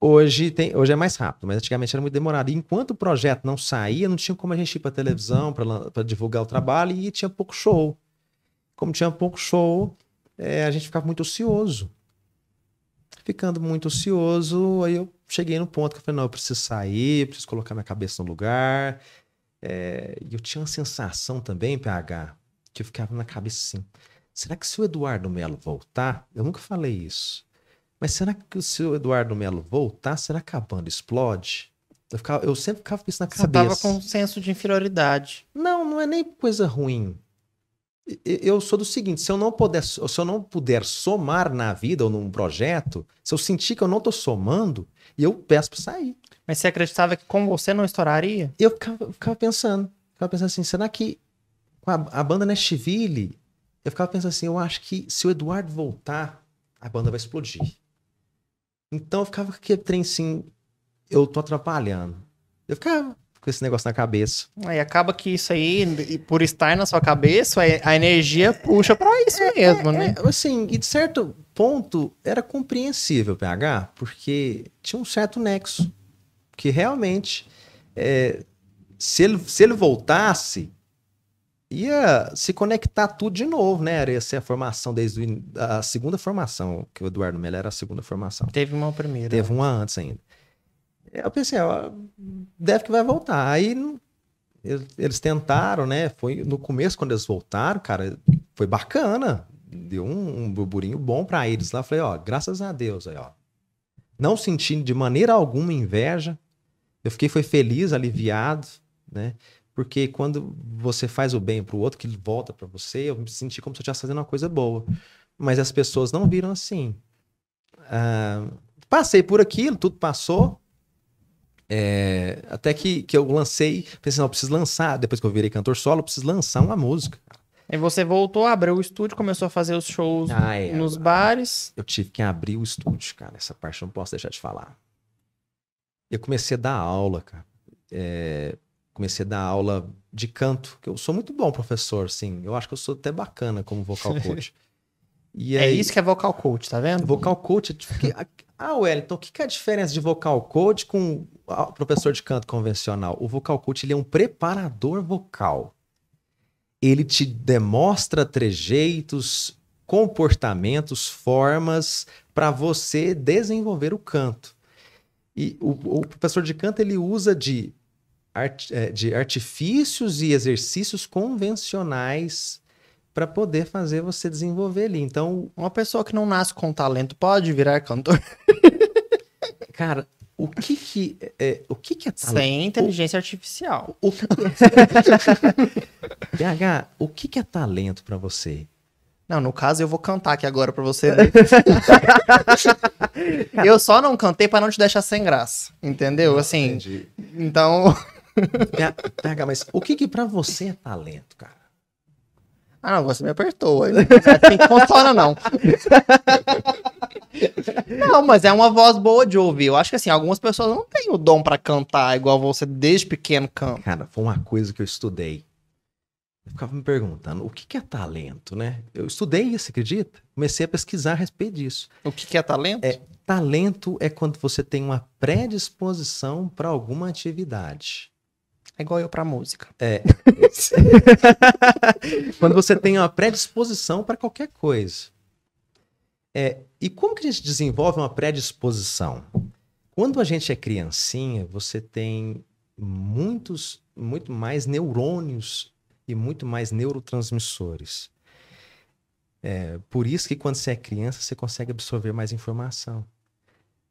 Hoje, tem, hoje é mais rápido, mas antigamente era muito demorado. E enquanto o projeto não saía, não tinha como a gente ir para televisão para divulgar o trabalho e tinha pouco show. Como tinha pouco show, é, a gente ficava muito ocioso. Ficando muito ocioso, aí eu cheguei no ponto que eu falei: não, eu preciso sair, preciso colocar minha cabeça no lugar. É, e é, eu tinha uma sensação também, PH, que eu ficava na cabeça assim: será que se o Eduardo Melo voltar? Eu nunca falei isso. Mas será que se o Eduardo Melo voltar, será que a banda explode? Eu, ficava, eu sempre ficava com isso na cabeça. Você tava com um senso de inferioridade. Não, não é nem coisa ruim. Eu sou do seguinte: se eu não puder, se eu não puder somar na vida ou num projeto, se eu sentir que eu não estou somando, eu peço para sair. Mas você acreditava que com você não estouraria? Eu ficava, eu ficava pensando, ficava pensando assim: será que a, a banda Nashville, eu ficava pensando assim, eu acho que se o Eduardo voltar, a banda vai explodir. Então eu ficava com aquele trem assim, eu tô atrapalhando. Eu ficava com esse negócio na cabeça. Aí acaba que isso aí, por estar na sua cabeça, a energia puxa para isso é, mesmo, é, né? É, assim, e de certo ponto era compreensível, PH, porque tinha um certo nexo. Que realmente, é, se, ele, se ele voltasse, ia se conectar tudo de novo, né? Era essa a formação desde a segunda formação, que o Eduardo Melo era a segunda formação. Teve uma primeira. Teve uma antes ainda. Eu pensei, ó, deve que vai voltar. Aí eles tentaram, né? Foi no começo quando eles voltaram, cara, foi bacana. Deu um, um burburinho bom para eles lá. Falei, ó, graças a Deus aí, ó. Não senti de maneira alguma inveja. Eu fiquei foi feliz, aliviado, né? Porque quando você faz o bem para o outro, que ele volta para você, eu me senti como se eu estivesse fazendo uma coisa boa. Mas as pessoas não viram assim. Ah, passei por aquilo, tudo passou. É, até que, que eu lancei, pensei, não, eu preciso lançar. Depois que eu virei cantor solo, eu preciso lançar uma música. E você voltou, abriu o estúdio, começou a fazer os shows ah, é, nos bares. Eu tive que abrir o estúdio, cara. Essa parte eu não posso deixar de falar. Eu comecei a dar aula, cara. É, comecei a dar aula de canto, que eu sou muito bom professor, sim. Eu acho que eu sou até bacana como vocal coach. É aí, é isso que é vocal coach, tá vendo? Vocal coach. Ah, ah, Wellington, o que é a diferença de vocal coach com professor de canto convencional? O vocal coach ele é um preparador vocal. Ele te demonstra trejeitos, comportamentos, formas para você desenvolver o canto. E o, o professor de canto ele usa de art, é, de artifícios e exercícios convencionais para poder fazer você desenvolver ali. Então, uma pessoa que não nasce com talento pode virar cantor. Cara, o que que é, o que que é talento? Sem inteligência o, artificial. O, BH, é? o que que é talento para você? Não, no caso eu vou cantar aqui agora para você. eu só não cantei para não te deixar sem graça, entendeu? assim, entendi. então PH, mas o que que pra você é talento, cara? Ah, não, você me apertou. Tem funciona, não. não, mas é uma voz boa de ouvir. Eu acho que assim, algumas pessoas não têm o dom para cantar igual você desde pequeno canta. Cara, foi uma coisa que eu estudei. Eu ficava me perguntando, o que, que é talento, né? Eu estudei isso, acredita? Comecei a pesquisar a respeito disso. O que, que é talento? É, talento é quando você tem uma predisposição para alguma atividade. É igual eu pra música. É. Quando você tem uma predisposição para qualquer coisa. É, e como que a gente desenvolve uma predisposição? Quando a gente é criancinha, você tem muitos, muito mais neurônios e muito mais neurotransmissores. É, por isso que quando você é criança, você consegue absorver mais informação.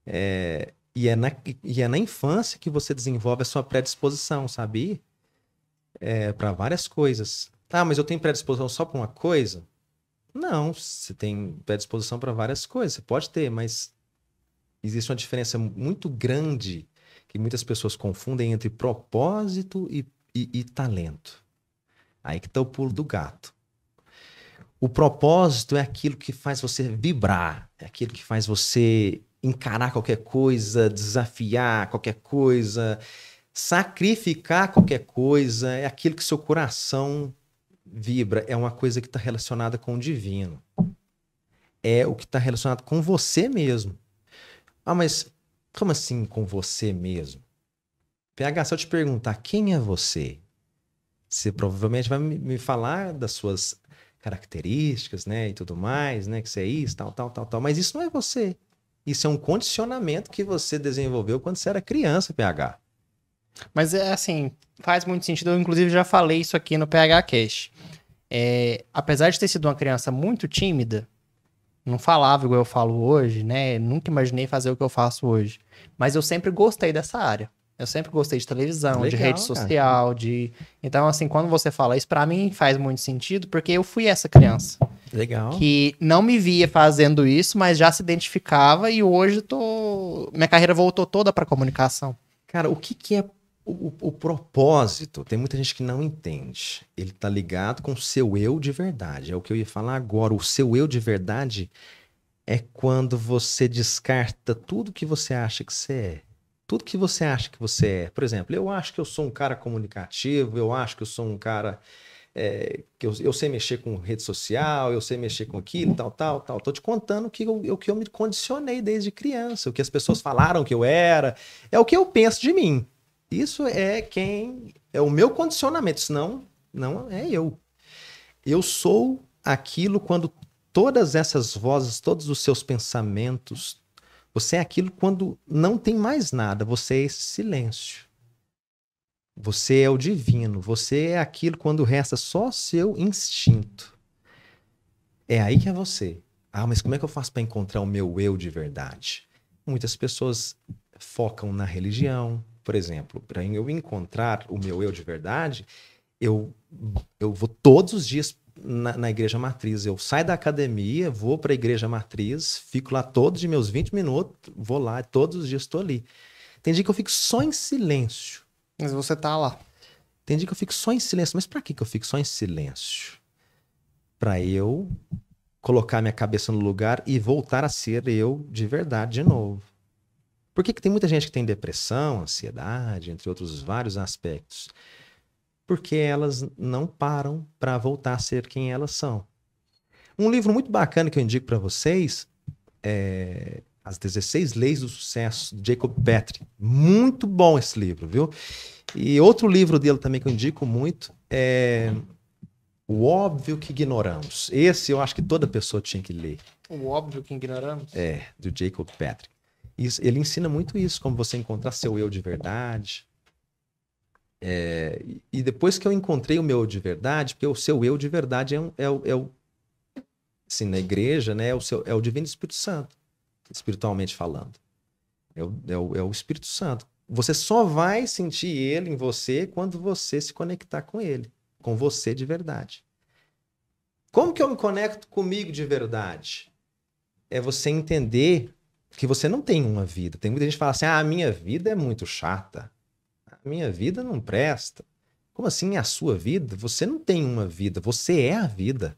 É, e é, na, e é na infância que você desenvolve a sua predisposição, sabe? É, para várias coisas. Ah, mas eu tenho predisposição só para uma coisa? Não, você tem predisposição para várias coisas. Você pode ter, mas existe uma diferença muito grande que muitas pessoas confundem entre propósito e, e, e talento. Aí que está o pulo do gato. O propósito é aquilo que faz você vibrar, é aquilo que faz você encarar qualquer coisa, desafiar qualquer coisa, sacrificar qualquer coisa, é aquilo que seu coração vibra, é uma coisa que está relacionada com o divino. É o que está relacionado com você mesmo. Ah, mas como assim com você mesmo? PH, se eu te perguntar quem é você, você provavelmente vai me falar das suas características, né, e tudo mais, né, que você é isso, tal, tal, tal, tal, mas isso não é você. Isso é um condicionamento que você desenvolveu quando você era criança, PH. Mas é assim, faz muito sentido. Eu, inclusive, já falei isso aqui no PH Cash. É, apesar de ter sido uma criança muito tímida, não falava igual eu falo hoje, né? Nunca imaginei fazer o que eu faço hoje. Mas eu sempre gostei dessa área. Eu sempre gostei de televisão, Legal, de rede social, cara. de. Então, assim, quando você fala isso, para mim faz muito sentido, porque eu fui essa criança. Legal. Que não me via fazendo isso, mas já se identificava e hoje tô. Minha carreira voltou toda pra comunicação. Cara, o que, que é o, o, propósito? Tem muita gente que não entende. Ele tá ligado com o seu eu de verdade. É o que eu ia falar agora. O seu eu de verdade é quando você descarta tudo que você acha que você é tudo que você acha que você é. Por exemplo, eu acho que eu sou um cara comunicativo, eu acho que eu sou um cara é, que eu, eu, sei mexer com rede social, eu sei mexer com aquilo, tal, tal, tal. Tô te contando o que eu, o que eu me condicionei desde criança, o que as pessoas falaram que eu era, é o que eu penso de mim. Isso é quem é o meu condicionamento, senão não é eu. Eu sou aquilo quando todas essas vozes, todos os seus pensamentos, você é aquilo quando não tem mais nada, você é esse silêncio. Você é o divino, você é aquilo quando resta só seu instinto. É aí que é você. Ah, mas como é que eu faço para encontrar o meu eu de verdade? Muitas pessoas focam na religião, por exemplo. Para eu encontrar o meu eu de verdade, eu, eu vou todos os dias na, na, igreja matriz. Eu saio da academia, vou para a igreja matriz, fico lá todos os meus 20 minutos, vou lá, todos os dias estou ali. Tem dia que eu fico só em silêncio. Mas você tá lá. Tem dia que eu fico só em silêncio. Mas para que, que eu fico só em silêncio? Para eu colocar minha cabeça no lugar e voltar a ser eu de verdade de novo. Por que, que tem muita gente que tem depressão, ansiedade, entre outros vários aspectos? porque elas não param para voltar a ser quem elas são. Um livro muito bacana que eu indico para vocês é As 16 Leis do Sucesso, de Jacob Petri. Muito bom esse livro, viu? E outro livro dele também que eu indico muito é O Óbvio que Ignoramos. Esse eu acho que toda pessoa tinha que ler. O Óbvio que Ignoramos? É, do Jacob Petri. ele ensina muito isso, como você encontrar seu eu de verdade, é, e depois que eu encontrei o meu de verdade, porque o seu eu de verdade é, um, é, é o. Assim, na igreja, né, é, o seu, é o Divino Espírito Santo, espiritualmente falando. É o, é, o, é o Espírito Santo. Você só vai sentir ele em você quando você se conectar com ele, com você de verdade. Como que eu me conecto comigo de verdade? É você entender que você não tem uma vida. Tem muita gente que fala assim: ah, a minha vida é muito chata minha vida não presta. Como assim a sua vida? Você não tem uma vida, você é a vida.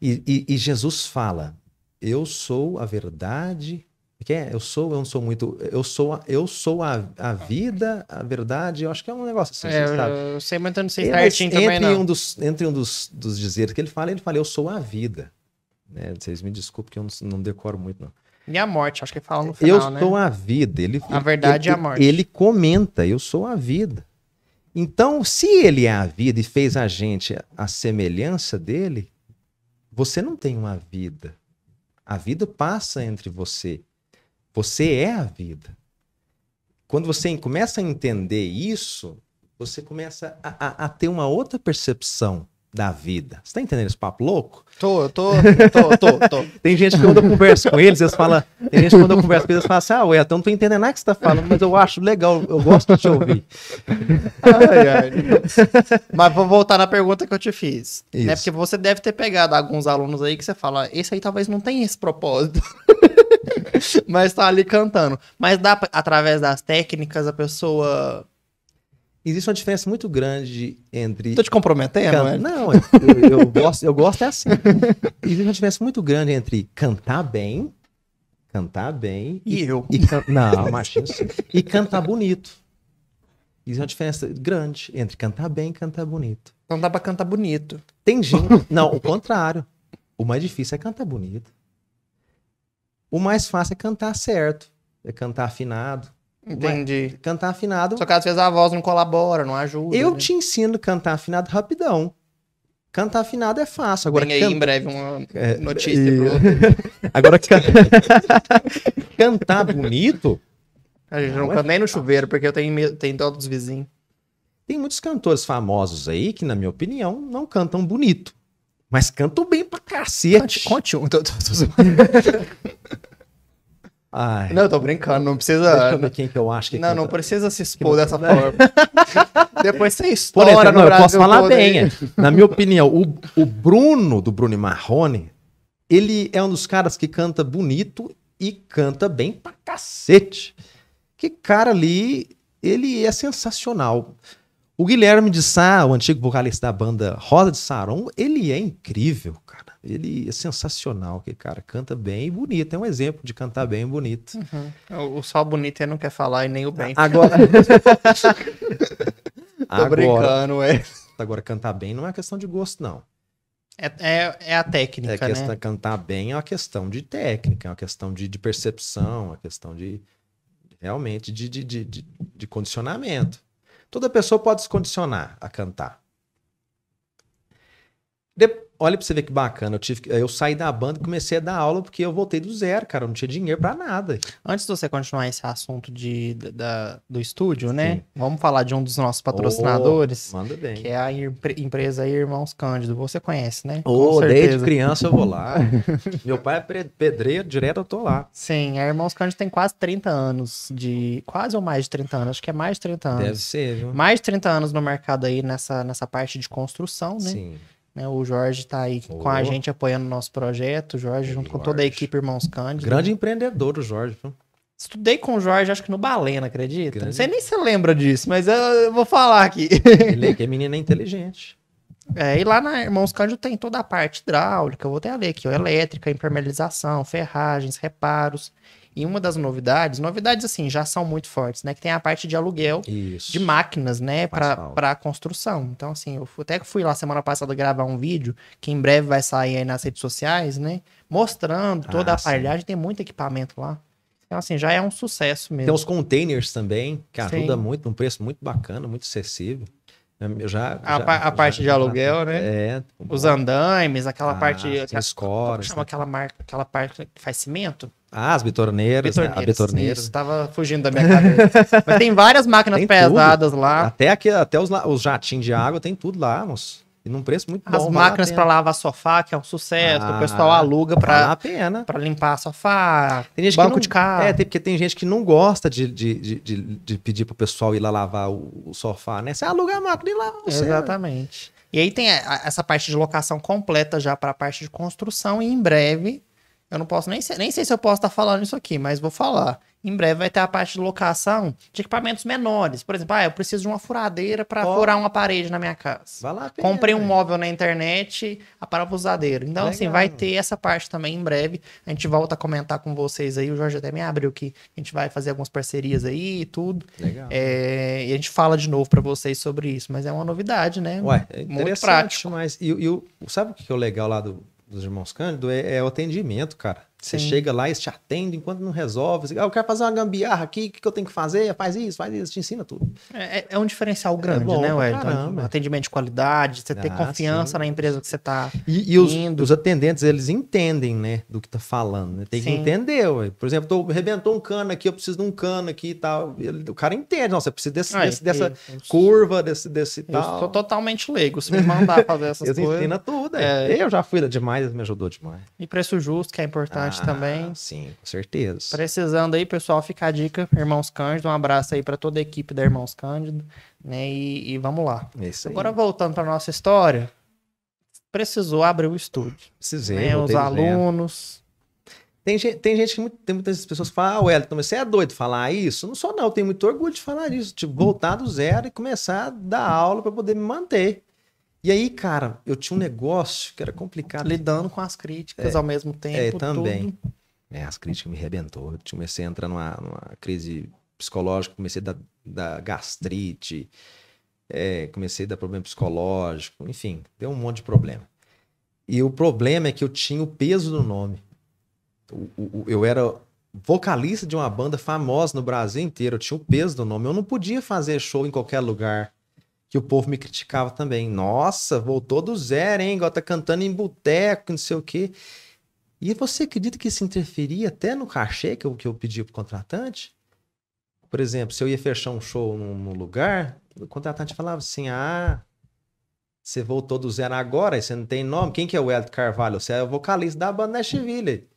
E, e, e Jesus fala: Eu sou a verdade. Que é? Eu sou, eu não sou muito. Eu sou, eu sou a, a vida, a verdade. Eu acho que é um negócio assim, é, você sabe. Eu sei, mas eu não sei é, certinho entre também, não. Um dos, entre um dos, dos dizeres que ele fala, ele fala: Eu sou a vida. Né? Vocês me desculpem que eu não, não decoro muito, não. E a morte, acho que ele fala no final. Eu né? sou né? a vida. Ele, a verdade ele, é a morte. Ele comenta: eu sou a vida. Então, se ele é a vida e fez a gente a semelhança dele, você não tem uma vida. A vida passa entre você. Você é a vida. Quando você começa a entender isso, você começa a, a, a ter uma outra percepção da vida. Você tá entendendo esse papo louco? Tô, tô, tô, tô, tô. tem gente que quando eu converso com eles, eles falam, tem gente que quando eu converso com eles, eles falam assim, ah, ué, então não tô entendendo nada que você tá falando, mas eu acho legal, eu gosto de te ouvir. ai, ai. mas vou voltar na pergunta que eu te fiz. Né? Isso. Né? Porque você deve ter pegado alguns alunos aí que você fala, esse aí talvez não tenha esse propósito. mas tá ali cantando. Mas dá, através das técnicas, a pessoa existe uma diferença muito grande entre. Estou te comprometendo, can... é? Não, eu, eu, gosto, eu gosto é assim. Existe uma diferença muito grande entre cantar bem, cantar bem. E, e eu. E can... Não, machinho E cantar bonito. Existe uma diferença grande entre cantar bem e cantar bonito. Então dá pra cantar bonito. Tem gente. Não, o contrário. O mais difícil é cantar bonito. O mais fácil é cantar certo, é cantar afinado, Entendi. Mas cantar afinado. Só que às vezes a voz não colabora, não ajuda. Eu né? te ensino a cantar afinado rapidão. Cantar afinado é fácil. Agora, Tem aí em breve uma é, notícia. E... Pro... Agora, can... cantar bonito. A gente não, não é canta é nem no chuveiro, porque eu tenho, tenho dó dos vizinhos. Tem muitos cantores famosos aí que, na minha opinião, não cantam bonito. Mas cantam bem pra cacete. Conte, conte um. Ai. Não, eu tô brincando, não precisa. Deixa eu ver quem que eu acho que. Não, não precisa se expor dessa forma. Depois você expõe. Por exemplo, eu posso falar bem. É. Na minha opinião, o, o Bruno, do Bruno Marrone, ele é um dos caras que canta bonito e canta bem pra cacete. Que cara ali, ele é sensacional. O Guilherme de Sá, o antigo vocalista da banda Rosa de Saron, ele é incrível ele é sensacional, que cara canta bem e bonito, é um exemplo de cantar bem e bonito. Uhum. O só bonito ele é não quer falar e nem o bem. Agora. Tô agora, brincando, é. Agora, cantar bem não é questão de gosto, não. É, é, é a técnica, é a né? questão, né? Cantar bem é uma questão de técnica, é uma questão de, de percepção, é uma questão de, realmente, de, de, de, de condicionamento. Toda pessoa pode se condicionar a cantar. Depois Olha pra você ver que bacana. Eu, tive, eu saí da banda e comecei a dar aula porque eu voltei do zero, cara. Eu não tinha dinheiro para nada. Antes de você continuar esse assunto de, da, do estúdio, né? Vamos falar de um dos nossos patrocinadores. Oh, manda bem. Que é a impre, empresa Irmãos Cândido. Você conhece, né? Oh, desde criança eu vou lá. Meu pai é pedreiro, direto eu tô lá. Sim, a Irmãos Cândido tem quase 30 anos de. Quase ou mais de 30 anos? Acho que é mais de 30 anos. Deve ser, viu? Mais de 30 anos no mercado aí nessa, nessa parte de construção, né? Sim. Né? O Jorge está aí oh. com a gente apoiando o nosso projeto, Jorge, junto Jorge. com toda a equipe Irmãos Cândido. Grande empreendedor, o Jorge. Estudei com o Jorge, acho que no Balena, acredita? Grande. Não sei nem se lembra disso, mas eu, eu vou falar aqui. Ele é, é menina é inteligente. É, e lá na Irmãos Cândido tem toda a parte hidráulica, eu vou até ler aqui, ó, elétrica, impermeabilização, ferragens, reparos. E uma das novidades, novidades assim, já são muito fortes, né? Que tem a parte de aluguel Isso. de máquinas, né? Para construção. Então, assim, eu até fui lá semana passada gravar um vídeo, que em breve vai sair aí nas redes sociais, né? Mostrando toda ah, a aparelhagem. Tem muito equipamento lá. Então, assim, já é um sucesso mesmo. Tem os containers também, que ajuda muito, um preço muito bacana, muito acessível. Eu já, a, já, a parte já, de aluguel, já, né? É, Os andaimes, aquela ah, parte. Aquela, escora. Chama aquela marca, aquela parte que faz cimento? Ah, as bitorneiras. né? A bitorneira. tava fugindo da minha cabeça. Mas tem várias máquinas tem pesadas tudo. lá. Até, aqui, até os, os jatinhos de água, tem tudo lá, moço. E num preço muito bom. As máquinas para lavar sofá, que é um sucesso, ah, o pessoal ah, aluga para para limpar sofá, tem gente banco que não, de carro. É, porque tem gente que não gosta de, de, de, de pedir pro pessoal ir lá lavar o, o sofá, né? Você aluga a máquina e lava você. É. Exatamente. E aí tem a, essa parte de locação completa já para a parte de construção e em breve eu não posso nem sei, nem sei se eu posso estar tá falando isso aqui, mas vou falar. Em breve vai ter a parte de locação de equipamentos menores. Por exemplo, ah, eu preciso de uma furadeira para furar uma parede na minha casa. Vai lá, pena, Comprei um móvel na internet, a parafusadeira. Então, Legal. assim, vai ter essa parte também em breve. A gente volta a comentar com vocês aí. O Jorge até me abriu que a gente vai fazer algumas parcerias aí e tudo. Legal. É, e a gente fala de novo para vocês sobre isso. Mas é uma novidade, né? Ué, é Muito prático. Mas, e, e o, sabe o que é o legal lá do, dos irmãos Cândido é, é o atendimento, cara. Você chega lá e te atende enquanto não resolve. Você, ah, eu quero fazer uma gambiarra aqui, o que, que eu tenho que fazer? Faz isso, faz isso, te ensina tudo. É, é, é um diferencial é grande, é bom, né, Wellington? Atendimento de qualidade, você ah, ter confiança sim. na empresa que você está E, e os, os, atendentes, eles entendem, né, do que está falando. Né? Tem sim. que entender, ué. Por exemplo, tô, arrebentou um cano aqui, eu preciso de um cano aqui e tal. Ele, o cara entende, nossa, eu preciso desse, ah, desse dessa curva, desse, desse tal. Eu sou totalmente leigo, se me mandar fazer essas coisas. Eles ensinam tudo, é. é. Eu já fui demais, me ajudou demais. E preço justo, que é importante. Ah, ah, também. Sim, com certeza. Precisando aí, pessoal, fica a dica, Irmãos Cândido. Um abraço aí para toda a equipe da Irmãos Cândido, né? E, e vamos lá. Isso Agora aí. voltando para nossa história, precisou abrir o estúdio. Precisei. Né? Os alunos. Tem gente, tem gente que tem muitas pessoas que falam, ah, Wellington, mas você é doido de falar isso? Não sou não, eu tenho muito orgulho de falar isso, tipo, voltar do zero e começar a dar aula para poder me manter. E aí, cara, eu tinha um negócio que era complicado. Lidando com as críticas é, ao mesmo é, tempo. É, também. Tudo. É, as críticas me rebentou. Eu comecei a entrar numa, numa crise psicológica, comecei a da, dar, gastrite, é, comecei a dar problema psicológico, enfim, deu um monte de problema. E o problema é que eu tinha o peso do nome. O, o, eu era vocalista de uma banda famosa no Brasil inteiro, eu tinha o peso do nome. Eu não podia fazer show em qualquer lugar que o povo me criticava também. Nossa, voltou do zero, hein? Agora tá cantando em boteco, não sei o quê. E você acredita que isso interferia até no cachê que eu, que eu pedi pro contratante? Por exemplo, se eu ia fechar um show num, lugar, o contratante falava assim: ah, você voltou do zero agora, você não tem nome. Quem que é o Elton Carvalho? Você é o vocalista da banda Nashville.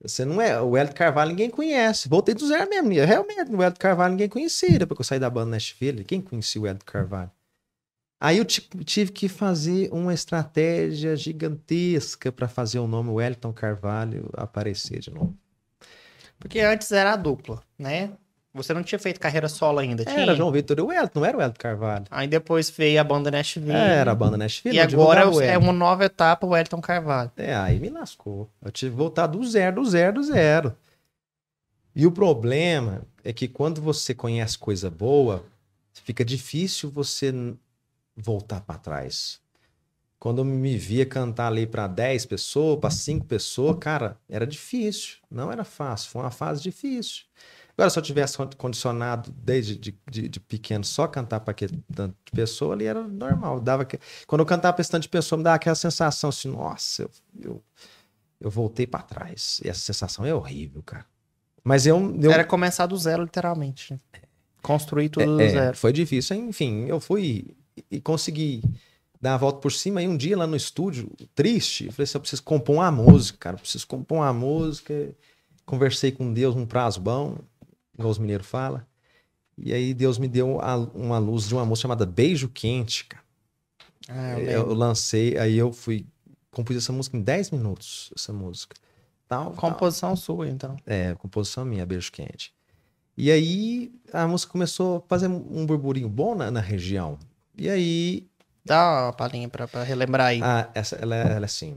Você não é. O Elton Carvalho ninguém conhece. Voltei do zero mesmo. Realmente, o Elton Carvalho ninguém conhecia. Depois que eu saí da banda Nashville, quem conhecia o Elton Carvalho? Aí eu tive que fazer uma estratégia gigantesca para fazer o nome Wellington Carvalho aparecer de novo. Porque antes era a dupla, né? Você não tinha feito carreira solo ainda, tinha? Era João Vitor e o Wellington, não era o Wellington Carvalho. Aí depois veio a banda Nashville. Era a banda Nashville. E agora é uma nova etapa, o Wellington Carvalho. É, aí me lascou. Eu tive que voltar do zero, do zero, do zero. E o problema é que quando você conhece coisa boa, fica difícil você voltar para trás. Quando eu me via cantar ali para 10 pessoas, para 5 pessoas, cara, era difícil, não era fácil, foi uma fase difícil. Agora, se eu tivesse condicionado desde de, de, de pequeno só cantar para aquele tanto de pessoa, ali era normal. Dava que... Quando eu cantava para esse tanto de pessoa, me dava aquela sensação assim: nossa, eu, eu, eu voltei para trás. E essa sensação é horrível, cara. Mas eu. eu... Era começar do zero, literalmente. Né? Construir tudo é, do é, zero. foi difícil, enfim, eu fui e consegui dar a volta por cima. E um dia lá no estúdio, triste, eu falei assim: eu preciso compor uma música, cara, eu preciso compor uma música. Conversei com Deus num prazo bom, igual os mineiros falam. E aí Deus me deu uma luz de uma música chamada Beijo Quente, cara. Ah, eu, eu, lancei, aí eu fui, compus essa música em 10 minutos, essa música. Tal, composição tal. sua, então. É, composição minha, Beijo Quente. E aí a música começou a fazer um burburinho bom na, na região. E aí, dá uma palhinha pra, pra, relembrar aí. Ah, essa, ela, é, ela é assim.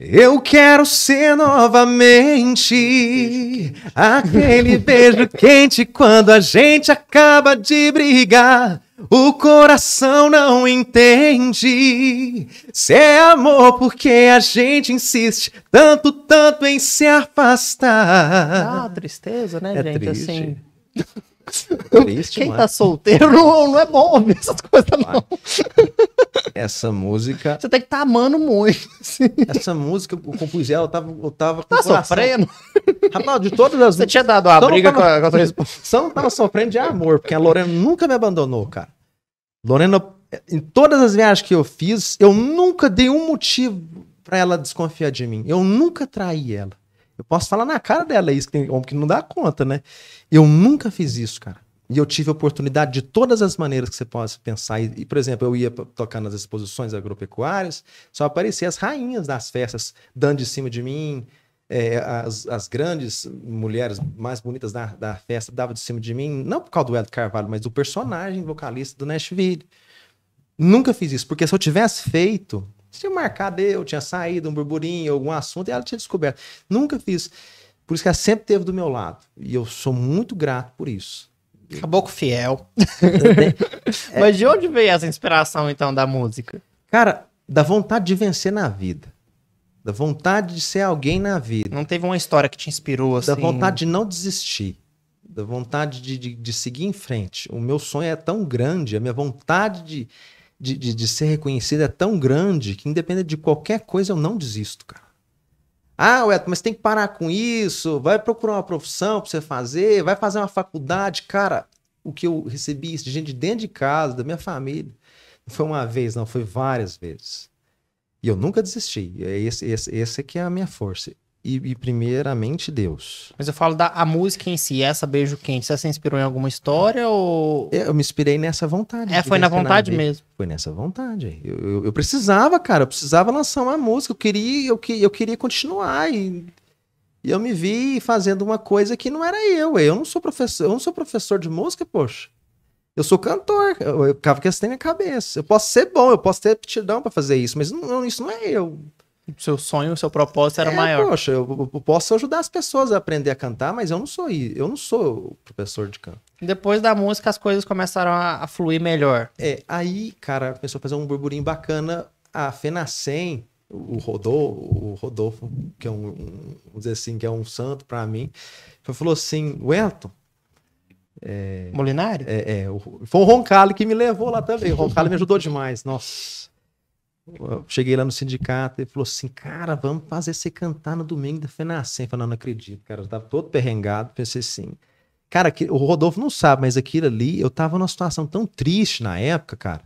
Eu quero ser novamente beijo aquele beijo quente quando a gente acaba de brigar. O coração não entende se é amor porque a gente insiste tanto, tanto em se afastar. Ah, tristeza, né, é gente? Assim? Triste. Assim. Triste, Quem mano. tá solteiro não, não, é bom ouvir essas coisas, não. Essa música. Você tem que estar tá amando muito. Assim. Essa música, eu compus ela, eu tava, eu tava com. Tá sofrendo? Rapaz, de todas as. Você tinha dado uma briga tava, com a sua esposa. Só não tava sofrendo de amor, porque a Lorena nunca me abandonou, cara. Lorena, em todas as viagens que eu fiz, eu nunca dei um motivo para ela desconfiar de mim. Eu nunca traí ela. Eu posso falar na cara dela é isso, que tem homem que não dá conta, né? Eu nunca fiz isso, cara. E eu tive oportunidade de todas as maneiras que você possa pensar. E, e, por exemplo, eu ia tocar nas exposições agropecuárias, só aparecia as rainhas das festas dando de cima de mim, é, as, as, grandes mulheres mais bonitas da, da festa davam de cima de mim, não por causa do Hélio Carvalho, mas do personagem vocalista do Nashville. Nunca fiz isso, porque se eu tivesse feito, tinha marcado eu, tinha saído um burburinho, algum assunto, e ela tinha descoberto. Nunca fiz. Por isso que ela sempre esteve do meu lado. E eu sou muito grato por isso. Caboclo fiel. é. Mas de onde veio essa inspiração, então, da música? Cara, da vontade de vencer na vida. Da vontade de ser alguém na vida. Não teve uma história que te inspirou assim? Da vontade de não desistir. Da vontade de, de, de seguir em frente. O meu sonho é tão grande, a minha vontade de de, de, de ser reconhecido é tão grande que, independente de qualquer coisa, eu não desisto, cara. Ah, Ué, mas tem que parar com isso, vai procurar uma profissão para você fazer, vai fazer uma faculdade. Cara, o que eu recebi de gente dentro de casa, da minha família, não foi uma vez, não, foi várias vezes. E eu nunca desisti. É esse, esse, esse aqui é a minha força e, e, primeiramente Deus. Mas eu falo da a música em si, essa Beijo Quente, você se inspirou em alguma história ah. ou... Eu, me inspirei nessa vontade. É, foi na vontade nada. mesmo. Foi nessa vontade. Eu, eu, eu, precisava, cara, eu precisava lançar uma música, eu queria, eu, eu queria continuar e... E eu me vi fazendo uma coisa que não era eu. Eu não sou professor, eu não sou professor de música, poxa. Eu sou cantor, eu, eu cavo que isso tem na minha cabeça. Eu posso ser bom, eu posso ter aptidão para fazer isso, mas não, isso não é eu seu sonho, seu propósito era é, maior. Poxa, eu, eu, posso ajudar as pessoas a aprender a cantar, mas eu não sou eu não sou professor de canto. Depois da música as coisas começaram a, a fluir melhor. É, aí, cara, começou a fazer um burburinho bacana. A Fenacem, o Rodolfo, o Rodolfo, que é um, um vamos dizer assim, que é um santo para mim, falou assim, Wellington, é, Molinário? É, é, foi o Roncalli que me levou lá também. O Roncalli me ajudou demais. Nossa cheguei lá no sindicato e falou assim: cara, vamos fazer você cantar no domingo da FENACEM. Assim". Eu falei, não, não acredito, cara. Eu tava todo perrengado. Pensei assim. Cara, o Rodolfo não sabe, mas aquilo ali, eu tava numa situação tão triste na época, cara.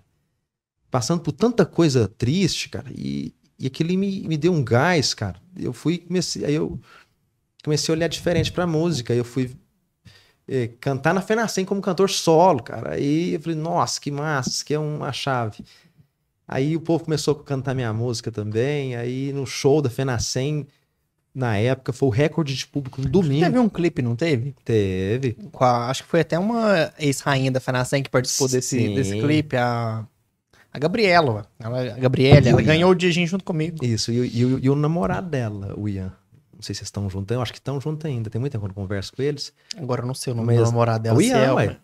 Passando por tanta coisa triste, cara. E, e aquilo me, me deu um gás, cara. Eu fui, comecei, aí eu comecei a olhar diferente pra música. Aí eu fui é, cantar na FENACEM como cantor solo, cara. Aí eu falei, nossa, que massa, isso aqui é uma chave. Aí o povo começou a cantar minha música também. Aí no show da Fenacem, na época, foi o recorde de público no domingo. Teve um clipe, não teve? Teve. A, acho que foi até uma ex-rainha da Fenacem que participou desse, desse clipe, a, a Gabriela. Ela, a Gabriela, ela ganhou o Dijin junto comigo. Isso, e, e, e, e o namorado dela, o Ian. Não sei se vocês estão juntos, eu acho que estão juntos ainda. Tem muito tempo que eu converso com eles. Agora eu não sei o nome mas... do namorado dela. O Ian, é,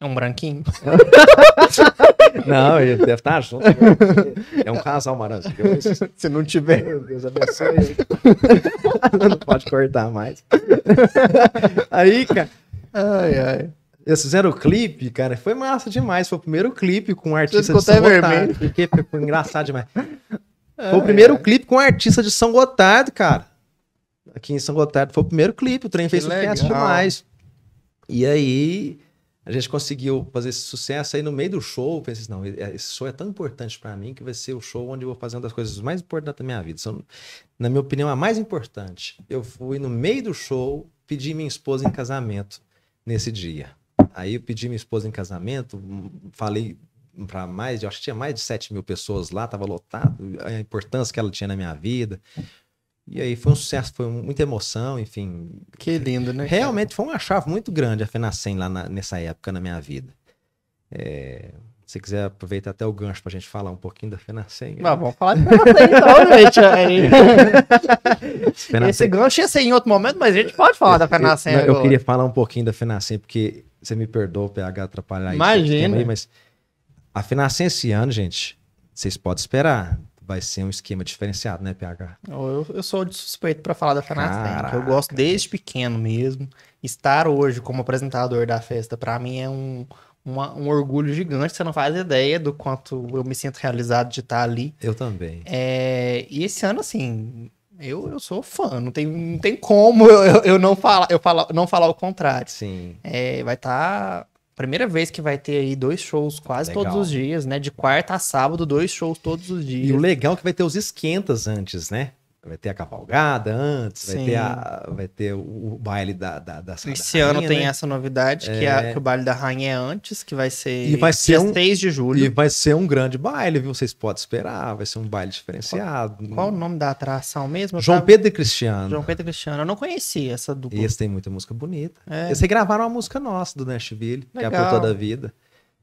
é um branquinho. Não, ele deve estar junto. Né? É um casal maravilhoso. Se não tiver. Meu Deus, abençoe ele. Não pode cortar mais. Aí, cara. Ai, ai. Eles fizeram o clipe, cara, foi massa demais. Foi o primeiro clipe com um artista de São Gotardo. Porque foi engraçado demais. foi o primeiro clipe com um artista de São Gotardo, cara. Aqui em São Gotardo foi o primeiro clipe. O trem que fez sucesso demais. E aí, a gente conseguiu fazer esse sucesso aí no meio do show. Eu pensei, assim, não, é, esse show é tão importante para mim que vai ser o show onde eu vou fazer uma das coisas mais importantes da minha vida. na minha opinião, é a mais importante. Eu fui no meio do show pedir minha esposa em casamento nesse dia. Aí eu pedi minha esposa em casamento, hum, falei para mais, eu acho que tinha mais de 7 mil pessoas lá, estava lotado, a importância que ela tinha na minha vida. E aí foi um sucesso, foi muita emoção, enfim. Que lindo, né? Realmente foi uma chave muito grande a Fenacem lá na, nessa época na minha vida. É, se quiser aproveitar até o gancho para a gente falar um pouquinho da Fenacem. Mas é. vamos falar de Fenacem então, gente. Fenacem. Esse gancho ia ser em outro momento, mas a gente pode falar eu, da Fenacem eu, agora. Eu queria falar um pouquinho da Fenacem, porque você me perdoa o PH atrapalhar Imagina. isso. Imagina. Mas a Fenacem esse ano, gente, vocês podem esperar vai ser um esquema diferenciado, né, PH? Eu, eu sou de suspeito para falar da Fanatec. Eu gosto desde pequeno mesmo. Estar hoje como apresentador da festa, para mim, é um, uma, um orgulho gigante. Você não faz ideia do quanto eu me sinto realizado de estar ali. Eu também. É, e esse ano, assim, eu, eu sou fã, não tem, não tem como eu, eu, eu não falar, eu não falar o contrário. Sim. É, vai estar tá Primeira vez que vai ter aí dois shows quase legal. todos os dias, né? De quarta a sábado, dois shows todos os dias. E o legal é que vai ter os esquentas antes, né? Vai ter a cavalgada antes, Sim. vai ter, a, vai ter o baile da, da, da Esse da rainha, ano tem né? essa novidade, que, é, é... que, o baile da rainha é antes, que vai ser, e vai ser um, de julho. E vai ser um grande baile, viu? Vocês podem esperar, vai ser um baile diferenciado. Qual, qual o nome da atração mesmo? Eu João tava... Pedro e Cristiano. João Pedro e Cristiano. Eu não conhecia essa dupla. Esse tem muita música bonita. É. Eles gravaram uma música nossa do Nashville, Legal. que é a Por Toda a Vida.